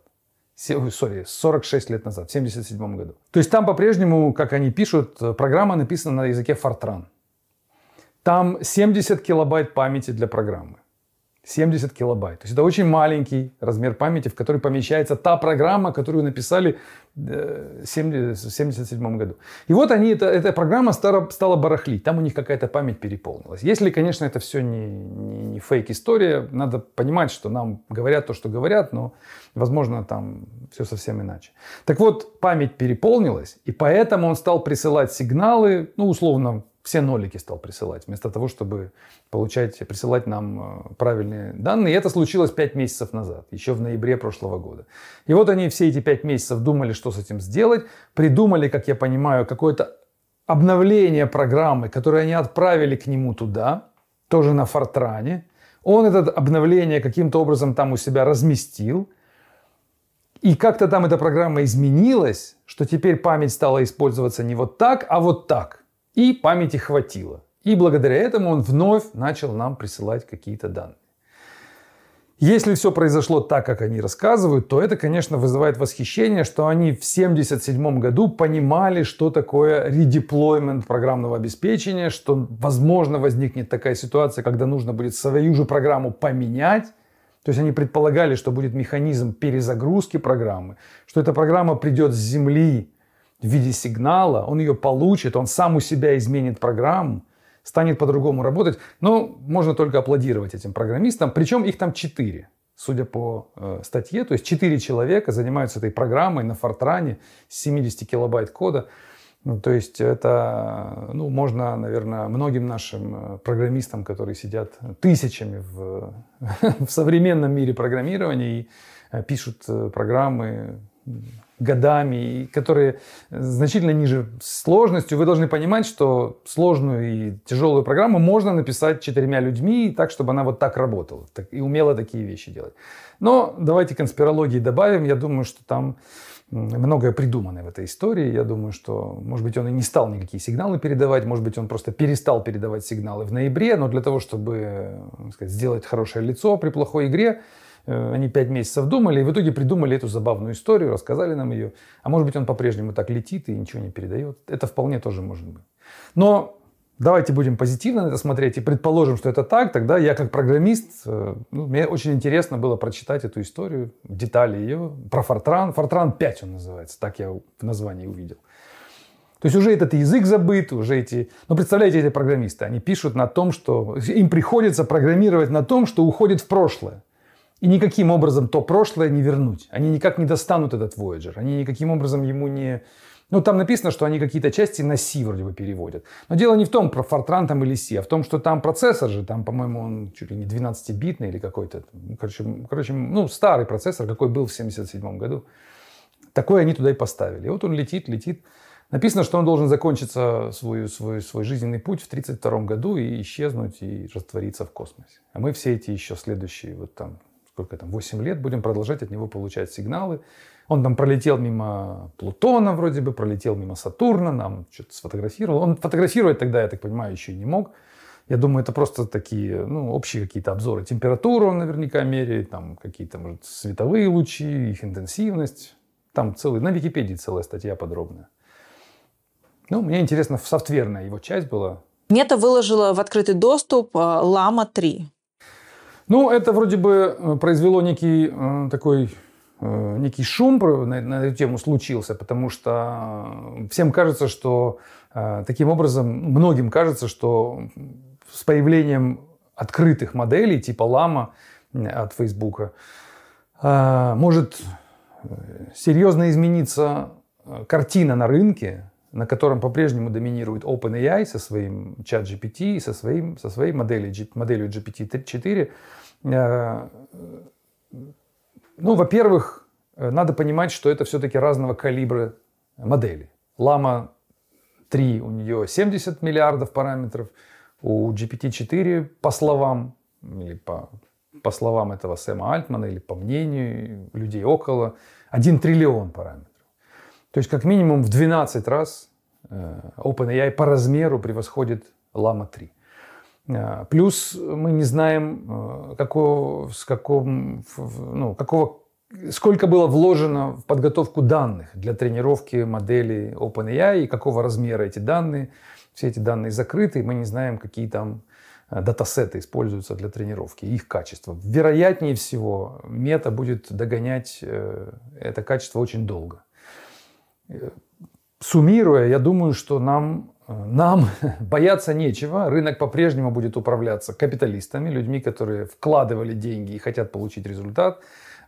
Сори, 46 лет назад, в 77 году. То есть там по-прежнему, как они пишут, программа написана на языке Fortran. Там 70 килобайт памяти для программы. 70 килобайт. То есть это очень маленький размер памяти, в который помещается та программа, которую написали э, в 1977 году. И вот они, это, эта программа стала, стала барахлить. Там у них какая-то память переполнилась. Если, конечно, это все не, не, не фейк-история, надо понимать, что нам говорят то, что говорят, но, возможно, там все совсем иначе. Так вот, память переполнилась, и поэтому он стал присылать сигналы, ну, условно, все нолики стал присылать, вместо того, чтобы получать, присылать нам э, правильные данные. И это случилось 5 месяцев назад, еще в ноябре прошлого года. И вот они все эти 5 месяцев думали, что с этим сделать, придумали, как я понимаю, какое-то обновление программы, которое они отправили к нему туда, тоже на Фортране. Он это обновление каким-то образом там у себя разместил, и как-то там эта программа изменилась, что теперь память стала использоваться не вот так, а вот так. И памяти хватило. И благодаря этому он вновь начал нам присылать какие-то данные. Если все произошло так, как они рассказывают, то это, конечно, вызывает восхищение, что они в 1977 году понимали, что такое редеплоймент программного обеспечения, что, возможно, возникнет такая ситуация, когда нужно будет свою же программу поменять. То есть они предполагали, что будет механизм перезагрузки программы, что эта программа придет с Земли в виде сигнала, он ее получит, он сам у себя изменит программу, станет по-другому работать. Но можно только аплодировать этим программистам. Причем их там четыре, судя по э, статье. То есть четыре человека занимаются этой программой на фортране с 70 килобайт кода. Ну, то есть это, ну, можно, наверное, многим нашим э, программистам, которые сидят тысячами в, в современном мире программирования и э, пишут э, программы годами, и которые значительно ниже сложностью, вы должны понимать, что сложную и тяжелую программу можно написать четырьмя людьми, так, чтобы она вот так работала так, и умела такие вещи делать. Но давайте конспирологии добавим. Я думаю, что там многое придумано в этой истории. Я думаю, что, может быть, он и не стал никакие сигналы передавать, может быть, он просто перестал передавать сигналы в ноябре, но для того, чтобы сказать, сделать хорошее лицо при плохой игре, Э, они пять месяцев думали, и в итоге придумали эту забавную историю, рассказали нам ее. А может быть, он по-прежнему так летит и ничего не передает. Это вполне тоже может быть. Но давайте будем позитивно на это смотреть и предположим, что это так, тогда я как программист, э, ну, мне очень интересно было прочитать эту историю, детали ее, про Фортран. Фортран 5 он называется, так я в названии увидел. То есть уже этот язык забыт, уже эти... Ну, представляете, эти программисты, они пишут на том, что... Им приходится программировать на том, что уходит в прошлое. И никаким образом то прошлое не вернуть. Они никак не достанут этот Voyager. Они никаким образом ему не... Ну, там написано, что они какие-то части на C вроде бы переводят. Но дело не в том, про Fortran там или C, а в том, что там процессор же, там, по-моему, он чуть ли не 12-битный или какой-то. Короче, короче, ну, старый процессор, какой был в 77 году. Такой они туда и поставили. И вот он летит, летит. Написано, что он должен закончиться свой, свой, свой жизненный путь в 1932 году и исчезнуть, и раствориться в космосе. А мы все эти еще следующие, вот там, сколько там, 8 лет, будем продолжать от него получать сигналы. Он там пролетел мимо Плутона вроде бы, пролетел мимо Сатурна, нам что-то сфотографировал. Он фотографировать тогда, я так понимаю, еще не мог. Я думаю, это просто такие, ну, общие какие-то обзоры. Температуру он наверняка меряет, там какие-то, может, световые лучи, их интенсивность. Там целый, на Википедии целая статья подробная. Ну, мне интересно, софтверная его часть была. Мета выложила в открытый доступ э, Лама 3. Ну, это вроде бы э, произвело некий э, такой э, некий шум на, на эту тему случился, потому что э, всем кажется, что э, таким образом многим кажется, что с появлением открытых моделей типа Лама от Фейсбука может серьезно измениться картина на рынке на котором по-прежнему доминирует OpenAI со своим чат-GPT и со, своим, со своей моделью, моделью GPT-4. Э, ну, во-первых, э, надо понимать, что это все-таки разного калибра модели. Лама 3, у нее 70 миллиардов параметров, у GPT-4, по словам, или по, по словам этого Сэма Альтмана, или по мнению людей около, 1 триллион параметров. То есть как минимум в 12 раз э, OpenAI по размеру превосходит Lama 3. Э, плюс мы не знаем, э, какого, с каком, ну, какого, сколько было вложено в подготовку данных для тренировки модели OpenAI и какого размера эти данные. Все эти данные закрыты, мы не знаем, какие там датасеты используются для тренировки, их качество. Вероятнее всего, мета будет догонять это качество очень долго. Суммируя, я думаю, что нам, э, нам бояться нечего. Рынок по-прежнему будет управляться капиталистами, людьми, которые вкладывали деньги и хотят получить результат.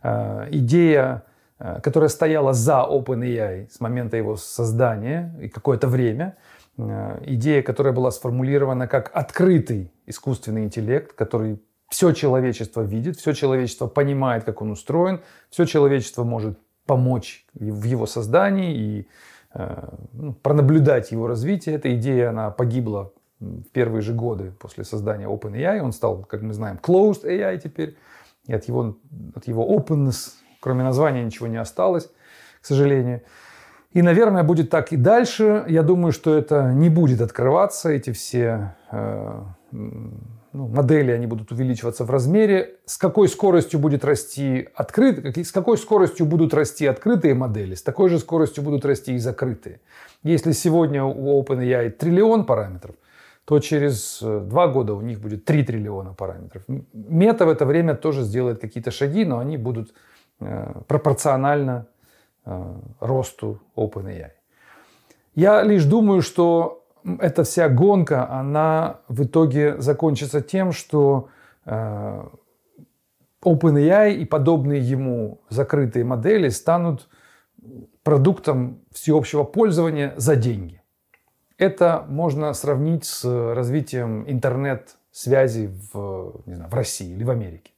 Э, идея, э, которая стояла за OpenAI с момента его создания и какое-то время, идея, которая была сформулирована как открытый искусственный интеллект, который все человечество видит, все человечество понимает, как он устроен, все человечество может помочь в его создании и э, ну, пронаблюдать его развитие. Эта идея, она погибла в первые же годы после создания OpenAI. Он стал, как мы знаем, closed AI теперь. И от его, от его openness, кроме названия, ничего не осталось, к сожалению. И, наверное, будет так и дальше. Я думаю, что это не будет открываться, эти все э, ну, модели они будут увеличиваться в размере, с какой скоростью будет расти открыт, с какой скоростью будут расти открытые модели, с такой же скоростью будут расти и закрытые. Если сегодня у OpenAI триллион параметров, то через э, два года у них будет 3 триллиона параметров. Мета в это время тоже сделает какие-то шаги, но они будут э, пропорционально э, росту OpenAI. Я лишь думаю, что эта вся гонка, она в итоге закончится тем, что э, OpenAI и подобные ему закрытые модели станут продуктом всеобщего пользования за деньги. Это можно сравнить с развитием интернет-связи в, не знаю, в России или в Америке.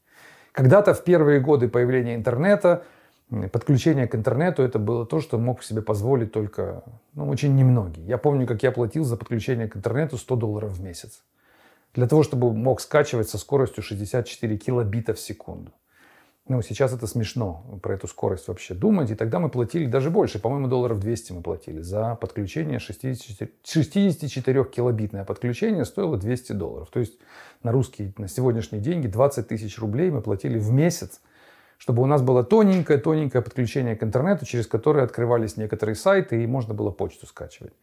Когда-то в первые годы появления интернета – подключение к интернету это было то, что мог себе позволить только ну, очень немногие. Я помню, как я платил за подключение к интернету 100 долларов в месяц. Для того, чтобы мог скачивать со скоростью 64 килобита в секунду. Ну, сейчас это смешно про эту скорость вообще думать. И тогда мы платили даже больше. По-моему, долларов 200 мы платили за подключение 64, 64 килобитное подключение стоило 200 долларов. То есть на русские, на сегодняшние деньги 20 тысяч рублей мы платили в месяц чтобы у нас было тоненькое-тоненькое подключение к интернету, через которое открывались некоторые сайты и можно было почту скачивать.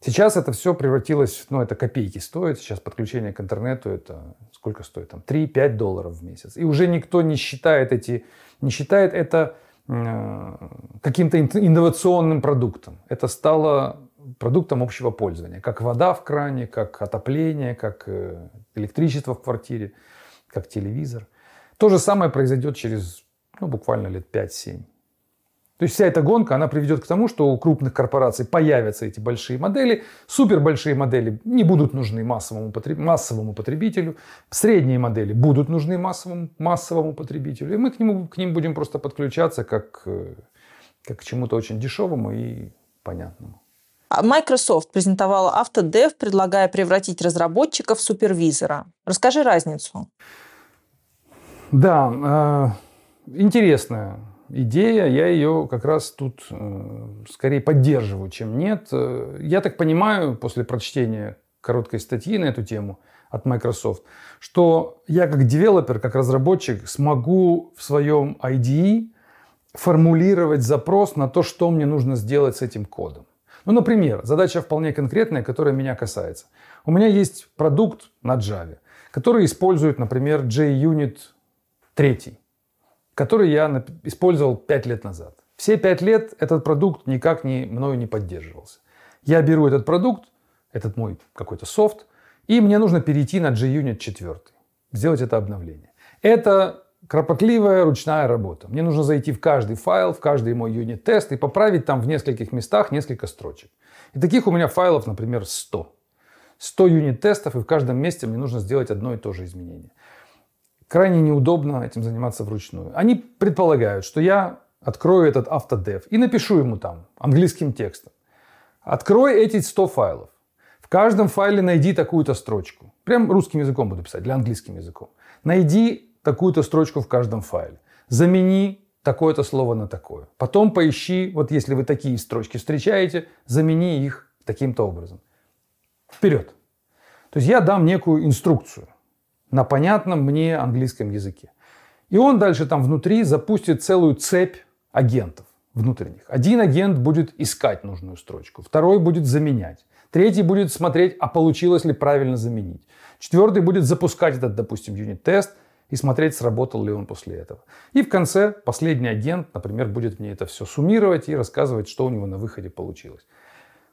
Сейчас это все превратилось, ну, это копейки стоит. Сейчас подключение к интернету это сколько стоит? Там 3-5 долларов в месяц. И уже никто не считает эти, не считает это э, каким-то инновационным продуктом. Это стало продуктом общего пользования. Как вода в кране, как отопление, как э, электричество в квартире, как телевизор. То же самое произойдет через ну, буквально лет 5-7. То есть вся эта гонка, она приведет к тому, что у крупных корпораций появятся эти большие модели. Супербольшие модели не будут нужны массовому, потреб... массовому потребителю. Средние модели будут нужны массовому, массовому потребителю. И мы к, нему, к ним будем просто подключаться как, э, как к чему-то очень дешевому и понятному. А Microsoft презентовала Autodev, предлагая превратить разработчиков в супервизора. Расскажи разницу. Да, э, интересная идея, я ее как раз тут э, скорее поддерживаю, чем нет. Э, я так понимаю, после прочтения короткой статьи на эту тему от Microsoft, что я как девелопер, как разработчик смогу в своем IDE формулировать запрос на то, что мне нужно сделать с этим кодом. Ну, например, задача вполне конкретная, которая меня касается. У меня есть продукт на Java, который использует, например, JUnit 3 который я использовал 5 лет назад. Все 5 лет этот продукт никак не, мною не поддерживался. Я беру этот продукт, этот мой какой-то софт, и мне нужно перейти на JUnit 4, сделать это обновление. Это кропотливая ручная работа. Мне нужно зайти в каждый файл, в каждый мой юнит-тест и поправить там в нескольких местах несколько строчек. И таких у меня файлов, например, 100. 100 юнит-тестов, и в каждом месте мне нужно сделать одно и то же изменение крайне неудобно этим заниматься вручную. Они предполагают, что я открою этот автодев и напишу ему там английским текстом. Открой эти 100 файлов. В каждом файле найди такую-то строчку. Прям русским языком буду писать, для английским языком. Найди такую-то строчку в каждом файле. Замени такое-то слово на такое. Потом поищи, вот если вы такие строчки встречаете, замени их таким-то образом. Вперед. То есть я дам некую инструкцию на понятном мне английском языке. И он дальше там внутри запустит целую цепь агентов внутренних. Один агент будет искать нужную строчку, второй будет заменять, третий будет смотреть, а получилось ли правильно заменить. Четвертый будет запускать этот, допустим, юнит-тест и смотреть, сработал ли он после этого. И в конце последний агент, например, будет мне это все суммировать и рассказывать, что у него на выходе получилось.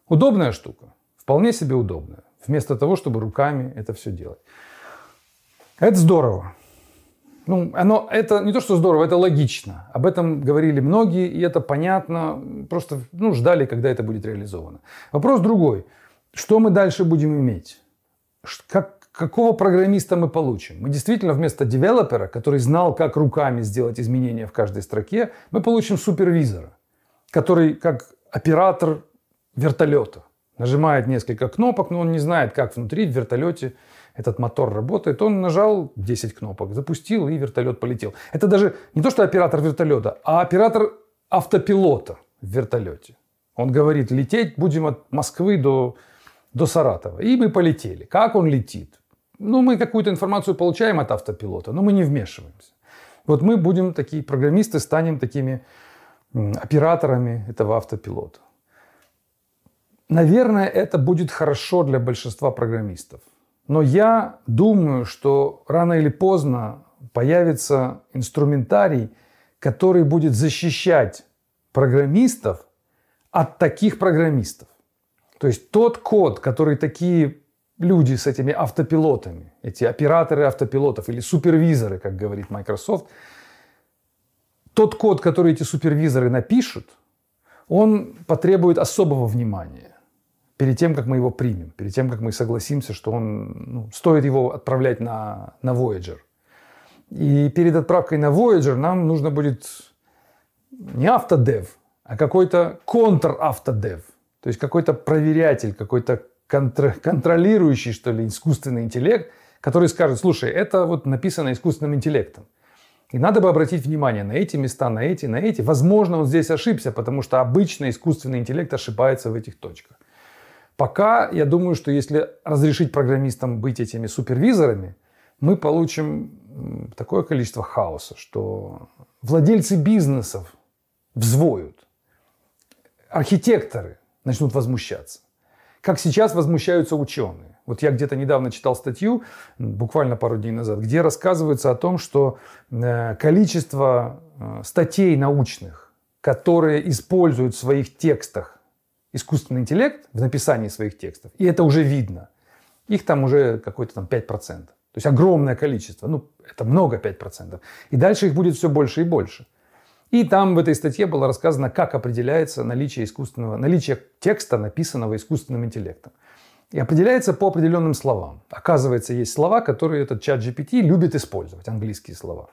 Удобная штука, вполне себе удобная, вместо того, чтобы руками это все делать. Это здорово. Ну, оно, это не то, что здорово, это логично. Об этом говорили многие, и это понятно. Просто ну, ждали, когда это будет реализовано. Вопрос другой. Что мы дальше будем иметь? Как, какого программиста мы получим? Мы действительно вместо девелопера, который знал, как руками сделать изменения в каждой строке, мы получим супервизора, который как оператор вертолета. Нажимает несколько кнопок, но он не знает, как внутри в вертолете этот мотор работает, он нажал 10 кнопок, запустил, и вертолет полетел. Это даже не то, что оператор вертолета, а оператор автопилота в вертолете. Он говорит, лететь будем от Москвы до, до Саратова. И мы полетели. Как он летит? Ну, мы какую-то информацию получаем от автопилота, но мы не вмешиваемся. Вот мы будем такие программисты, станем такими операторами этого автопилота. Наверное, это будет хорошо для большинства программистов. Но я думаю, что рано или поздно появится инструментарий, который будет защищать программистов от таких программистов. То есть тот код, который такие люди с этими автопилотами, эти операторы автопилотов или супервизоры, как говорит Microsoft, тот код, который эти супервизоры напишут, он потребует особого внимания перед тем, как мы его примем, перед тем, как мы согласимся, что он ну, стоит его отправлять на, на Voyager. И перед отправкой на Voyager нам нужно будет не автодев, а какой-то контр-автодев. То есть какой-то проверятель, какой-то контр- контролирующий, что ли, искусственный интеллект, который скажет, слушай, это вот написано искусственным интеллектом. И надо бы обратить внимание на эти места, на эти, на эти. Возможно, он здесь ошибся, потому что обычно искусственный интеллект ошибается в этих точках. Пока я думаю, что если разрешить программистам быть этими супервизорами, мы получим такое количество хаоса, что владельцы бизнесов взвоют, архитекторы начнут возмущаться. Как сейчас возмущаются ученые. Вот я где-то недавно читал статью, буквально пару дней назад, где рассказывается о том, что э, количество э, статей научных, которые используют в своих текстах искусственный интеллект в написании своих текстов, и это уже видно. Их там уже какой-то там 5%. То есть огромное количество, ну, это много 5%. И дальше их будет все больше и больше. И там в этой статье было рассказано, как определяется наличие искусственного, наличие текста, написанного искусственным интеллектом. И определяется по определенным словам. Оказывается, есть слова, которые этот чат GPT любит использовать, английские слова.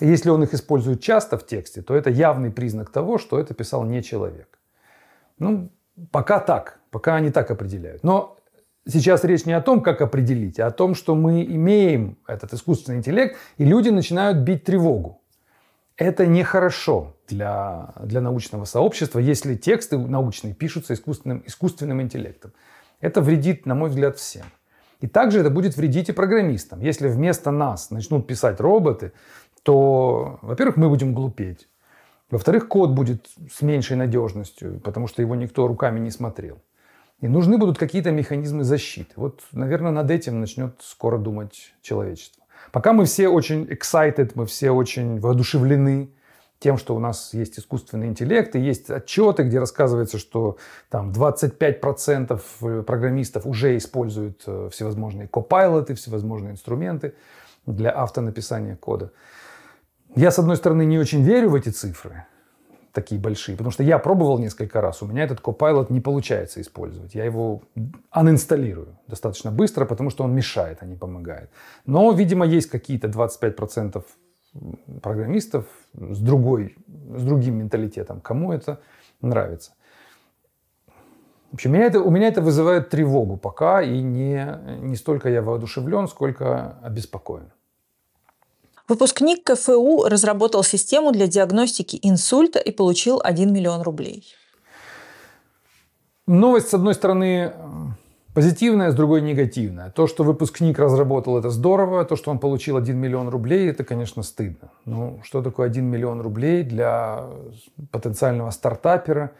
И если он их использует часто в тексте, то это явный признак того, что это писал не человек. Ну, Пока так, пока они так определяют. Но сейчас речь не о том, как определить, а о том, что мы имеем этот искусственный интеллект, и люди начинают бить тревогу. Это нехорошо для, для научного сообщества, если тексты научные пишутся искусственным, искусственным интеллектом. Это вредит, на мой взгляд, всем. И также это будет вредить и программистам. Если вместо нас начнут писать роботы, то, во-первых, мы будем глупеть. Во-вторых, код будет с меньшей надежностью, потому что его никто руками не смотрел. И нужны будут какие-то механизмы защиты. Вот, наверное, над этим начнет скоро думать человечество. Пока мы все очень excited, мы все очень воодушевлены тем, что у нас есть искусственный интеллект, и есть отчеты, где рассказывается, что там 25% э, программистов уже используют э, всевозможные копайлоты, всевозможные инструменты для автонаписания кода. Я, с одной стороны, не очень верю в эти цифры, такие большие, потому что я пробовал несколько раз, у меня этот Copilot не получается использовать. Я его анинсталлирую достаточно быстро, потому что он мешает, а не помогает. Но, видимо, есть какие-то 25% программистов с, другой, с другим менталитетом, кому это нравится. В общем, меня это, у меня это вызывает тревогу пока, и не, не столько я воодушевлен, сколько обеспокоен. Выпускник КФУ разработал систему для диагностики инсульта и получил 1 миллион рублей. Новость, с одной стороны, э, позитивная, с другой негативная. То, что выпускник разработал, это здорово. То, что он получил 1 миллион рублей, это, конечно, стыдно. Ну, что такое 1 миллион рублей для э, потенциального стартапера?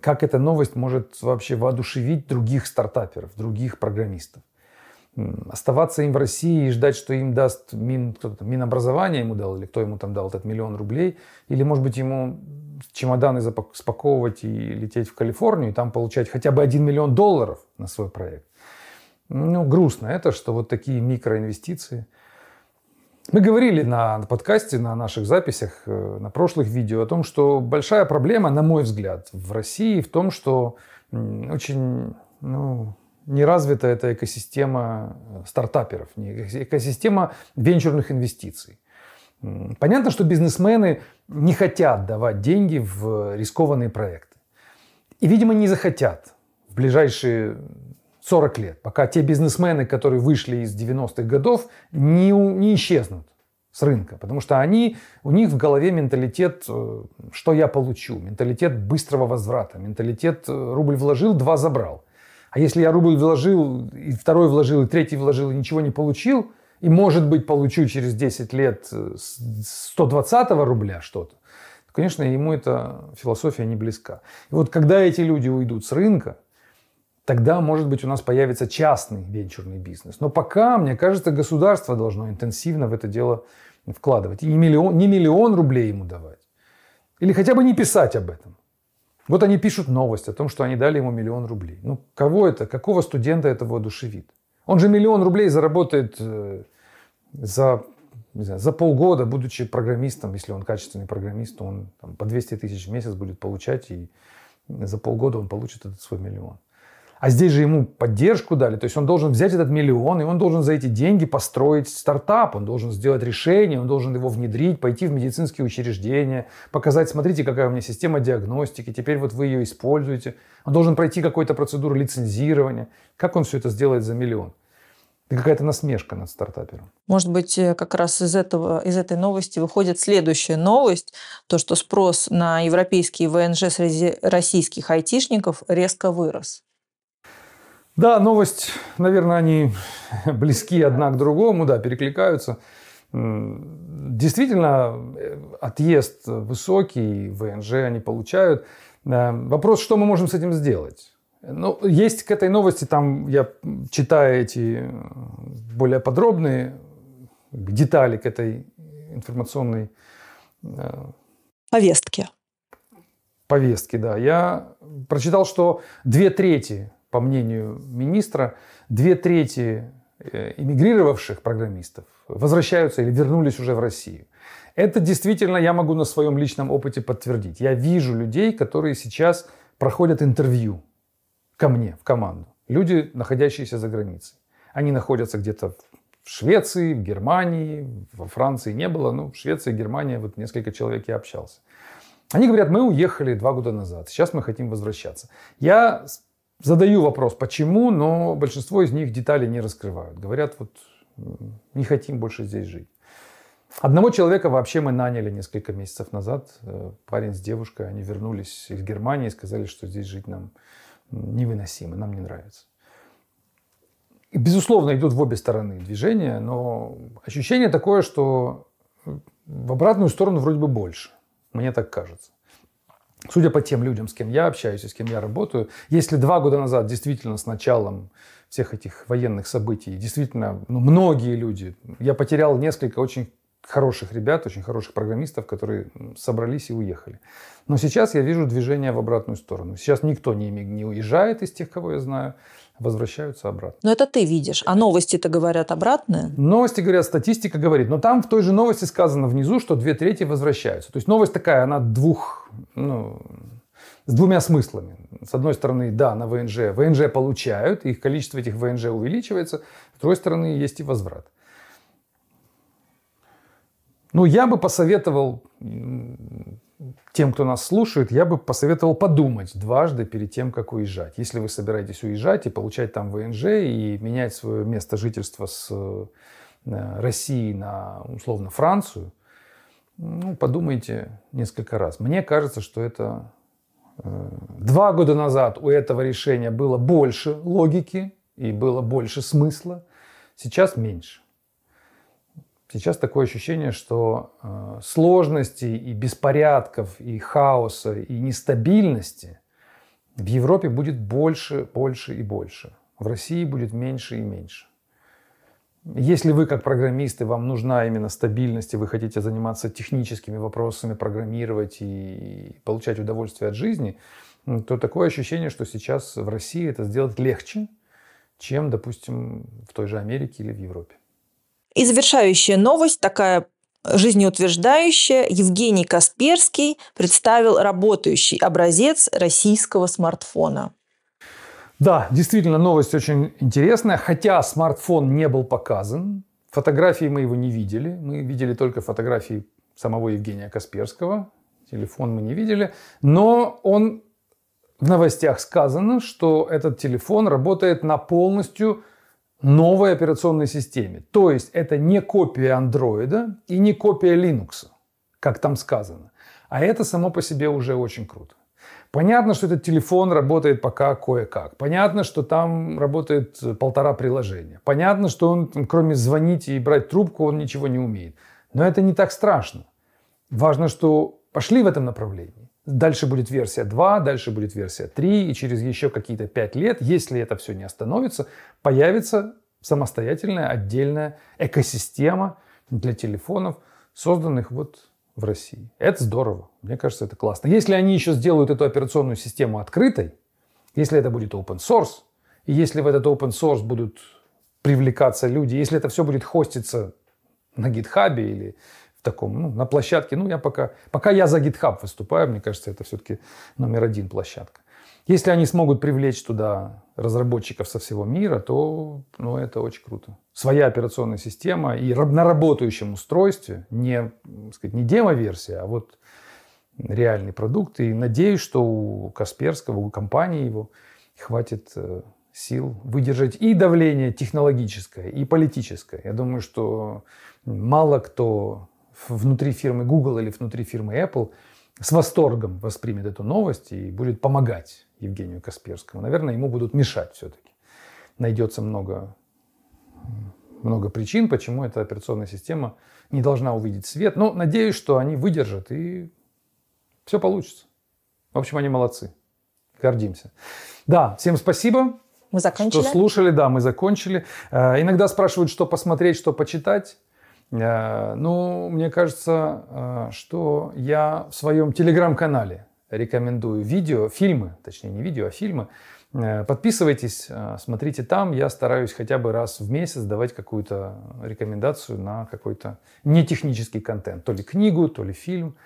Как эта новость может вообще воодушевить других стартаперов, других программистов? оставаться им в России и ждать, что им даст мин, кто-то, Минобразование ему дал, или кто ему там дал этот миллион рублей, или, может быть, ему чемоданы спаковывать и лететь в Калифорнию, и там получать хотя бы 1 миллион долларов на свой проект. Ну, грустно это, что вот такие микроинвестиции. Мы говорили на подкасте, на наших записях, э, на прошлых видео о том, что большая проблема, на мой взгляд, в России в том, что очень, ну, не развита эта экосистема э, стартаперов, не экосистема венчурных инвестиций. Понятно, что бизнесмены не хотят давать деньги в рискованные проекты. И, видимо, не захотят в ближайшие 40 лет, пока те бизнесмены, которые вышли из 90-х годов, не, не исчезнут с рынка, потому что они, у них в голове менталитет, э, что я получу, менталитет быстрого возврата, менталитет э, рубль вложил, два забрал. А если я рубль вложил, и второй вложил, и третий вложил, и ничего не получил, и, может быть, получу через 10 лет 120 э, рубля что-то, то, конечно, ему эта философия не близка. И вот когда эти люди уйдут с рынка, тогда, может быть, у нас появится частный венчурный бизнес. Но пока, мне кажется, государство должно интенсивно в это дело вкладывать. И не миллион, не миллион рублей ему давать. Или хотя бы не писать об этом. Вот они пишут новость о том, что они дали ему миллион рублей. Ну, кого это, какого студента это воодушевит? Он же миллион рублей заработает э, за, не знаю, за полгода, будучи программистом. Если он качественный программист, то он там, по 200 тысяч в месяц будет получать, и за полгода он получит этот свой миллион. А здесь же ему поддержку дали. То есть он должен взять этот миллион, и он должен за эти деньги построить стартап, он должен сделать решение, он должен его внедрить, пойти в медицинские учреждения, показать, смотрите, какая у меня система диагностики, теперь вот вы ее используете. Он должен пройти какую-то процедуру лицензирования. Как он все это сделает за миллион? Это какая-то насмешка над стартапером. Может быть, э, как раз из, этого, из этой новости выходит следующая новость, то, что спрос на европейские ВНЖ среди российских айтишников резко вырос. Да, новость, наверное, они близки одна к другому, да, перекликаются. Действительно, э, отъезд высокий, ВНЖ они получают. Э, вопрос, что мы можем с этим сделать? Ну, есть к этой новости, там я читаю эти э, более подробные детали к этой информационной повестке. Повестки, да. Я прочитал, что две трети по мнению министра, две трети э, эмигрировавших программистов возвращаются или вернулись уже в Россию. Это действительно я могу на своем личном опыте подтвердить. Я вижу людей, которые сейчас проходят интервью ко мне, в команду. Люди, находящиеся за границей. Они находятся где-то в Швеции, в Германии, во Франции не было, ну в Швеции, Германия, вот несколько человек я общался. Они говорят, мы уехали два года назад, сейчас мы хотим возвращаться. Я Задаю вопрос, почему, но большинство из них детали не раскрывают. Говорят, вот не хотим больше здесь жить. Одного человека вообще мы наняли несколько месяцев назад. Э, парень с девушкой, они вернулись из Германии и сказали, что здесь жить нам невыносимо, нам не нравится. И, безусловно, идут в обе стороны движения, но ощущение такое, что в обратную сторону вроде бы больше. Мне так кажется судя по тем людям, с кем я общаюсь и с кем я работаю, если два года назад действительно с началом всех этих военных событий, действительно, ну, многие люди, я потерял несколько очень хороших ребят, очень хороших программистов, которые собрались и уехали. Но сейчас я вижу движение в обратную сторону. Сейчас никто не, не уезжает из тех, кого я знаю возвращаются обратно. Но это ты видишь. А новости-то говорят обратное? Новости говорят, статистика говорит. Но там в той же новости сказано внизу, что две трети возвращаются. То есть новость такая, она двух, ну, с двумя смыслами. С одной стороны, да, на ВНЖ. ВНЖ получают, их количество этих ВНЖ увеличивается. С другой стороны, есть и возврат. Ну, я бы посоветовал тем, кто нас слушает, я бы посоветовал подумать дважды перед тем, как уезжать. Если вы собираетесь уезжать и получать там ВНЖ, и менять свое место жительства с э, России на, условно, Францию, ну, подумайте несколько раз. Мне кажется, что это... Э, два года назад у этого решения было больше логики и было больше смысла, сейчас меньше. Сейчас такое ощущение, что э, сложностей и беспорядков, и хаоса, и нестабильности в Европе будет больше, больше и больше. В России будет меньше и меньше. Если вы как программисты, вам нужна именно стабильность, и вы хотите заниматься техническими вопросами, программировать и получать удовольствие от жизни, то такое ощущение, что сейчас в России это сделать легче, чем, допустим, в той же Америке или в Европе. И завершающая новость, такая жизнеутверждающая, Евгений Касперский представил работающий образец российского смартфона. Да, действительно, новость очень интересная. Хотя смартфон не был показан, фотографии мы его не видели. Мы видели только фотографии самого Евгения Касперского. Телефон мы не видели. Но он в новостях сказано, что этот телефон работает на полностью новой операционной системе. То есть это не копия андроида и не копия Linux, как там сказано. А это само по себе уже очень круто. Понятно, что этот телефон работает пока кое-как. Понятно, что там работает полтора приложения. Понятно, что он, кроме звонить и брать трубку, он ничего не умеет. Но это не так страшно. Важно, что пошли в этом направлении. Дальше будет версия 2, дальше будет версия 3, и через еще какие-то 5 лет, если это все не остановится, появится самостоятельная отдельная экосистема для телефонов, созданных вот в России. Это здорово. Мне кажется, это классно. Если они еще сделают эту операционную систему открытой, если это будет open source, и если в этот open source будут привлекаться люди, если это все будет хоститься на гитхабе или таком, ну, на площадке, ну, я пока, пока я за GitHub выступаю, мне кажется, это все-таки номер один площадка. Если они смогут привлечь туда разработчиков со всего мира, то ну, это очень круто. Своя операционная система и на работающем устройстве, не, сказать, не демо-версия, а вот реальный продукт. И надеюсь, что у Касперского, у компании его хватит э, сил выдержать и давление технологическое, и политическое. Я думаю, что мало кто внутри фирмы Google или внутри фирмы Apple с восторгом воспримет эту новость и будет помогать Евгению Касперскому. Наверное, ему будут мешать все-таки. Найдется много, много причин, почему эта операционная система не должна увидеть свет. Но надеюсь, что они выдержат и все получится. В общем, они молодцы. Гордимся. Да, всем спасибо. Мы закончили. Что слушали, да, мы закончили. Э, иногда спрашивают, что посмотреть, что почитать. Э, ну, мне кажется, э, что я в своем телеграм-канале рекомендую видео, фильмы, точнее не видео, а фильмы. Э, подписывайтесь, смотрите там. Я стараюсь хотя бы раз в месяц давать какую-то рекомендацию на какой-то нетехнический контент. То ли книгу, то ли фильм.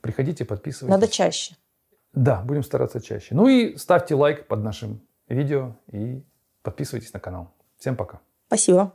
Приходите, подписывайтесь. Надо чаще. Да, будем стараться чаще. Ну и ставьте лайк под нашим видео и подписывайтесь на канал. Всем пока. Спасибо.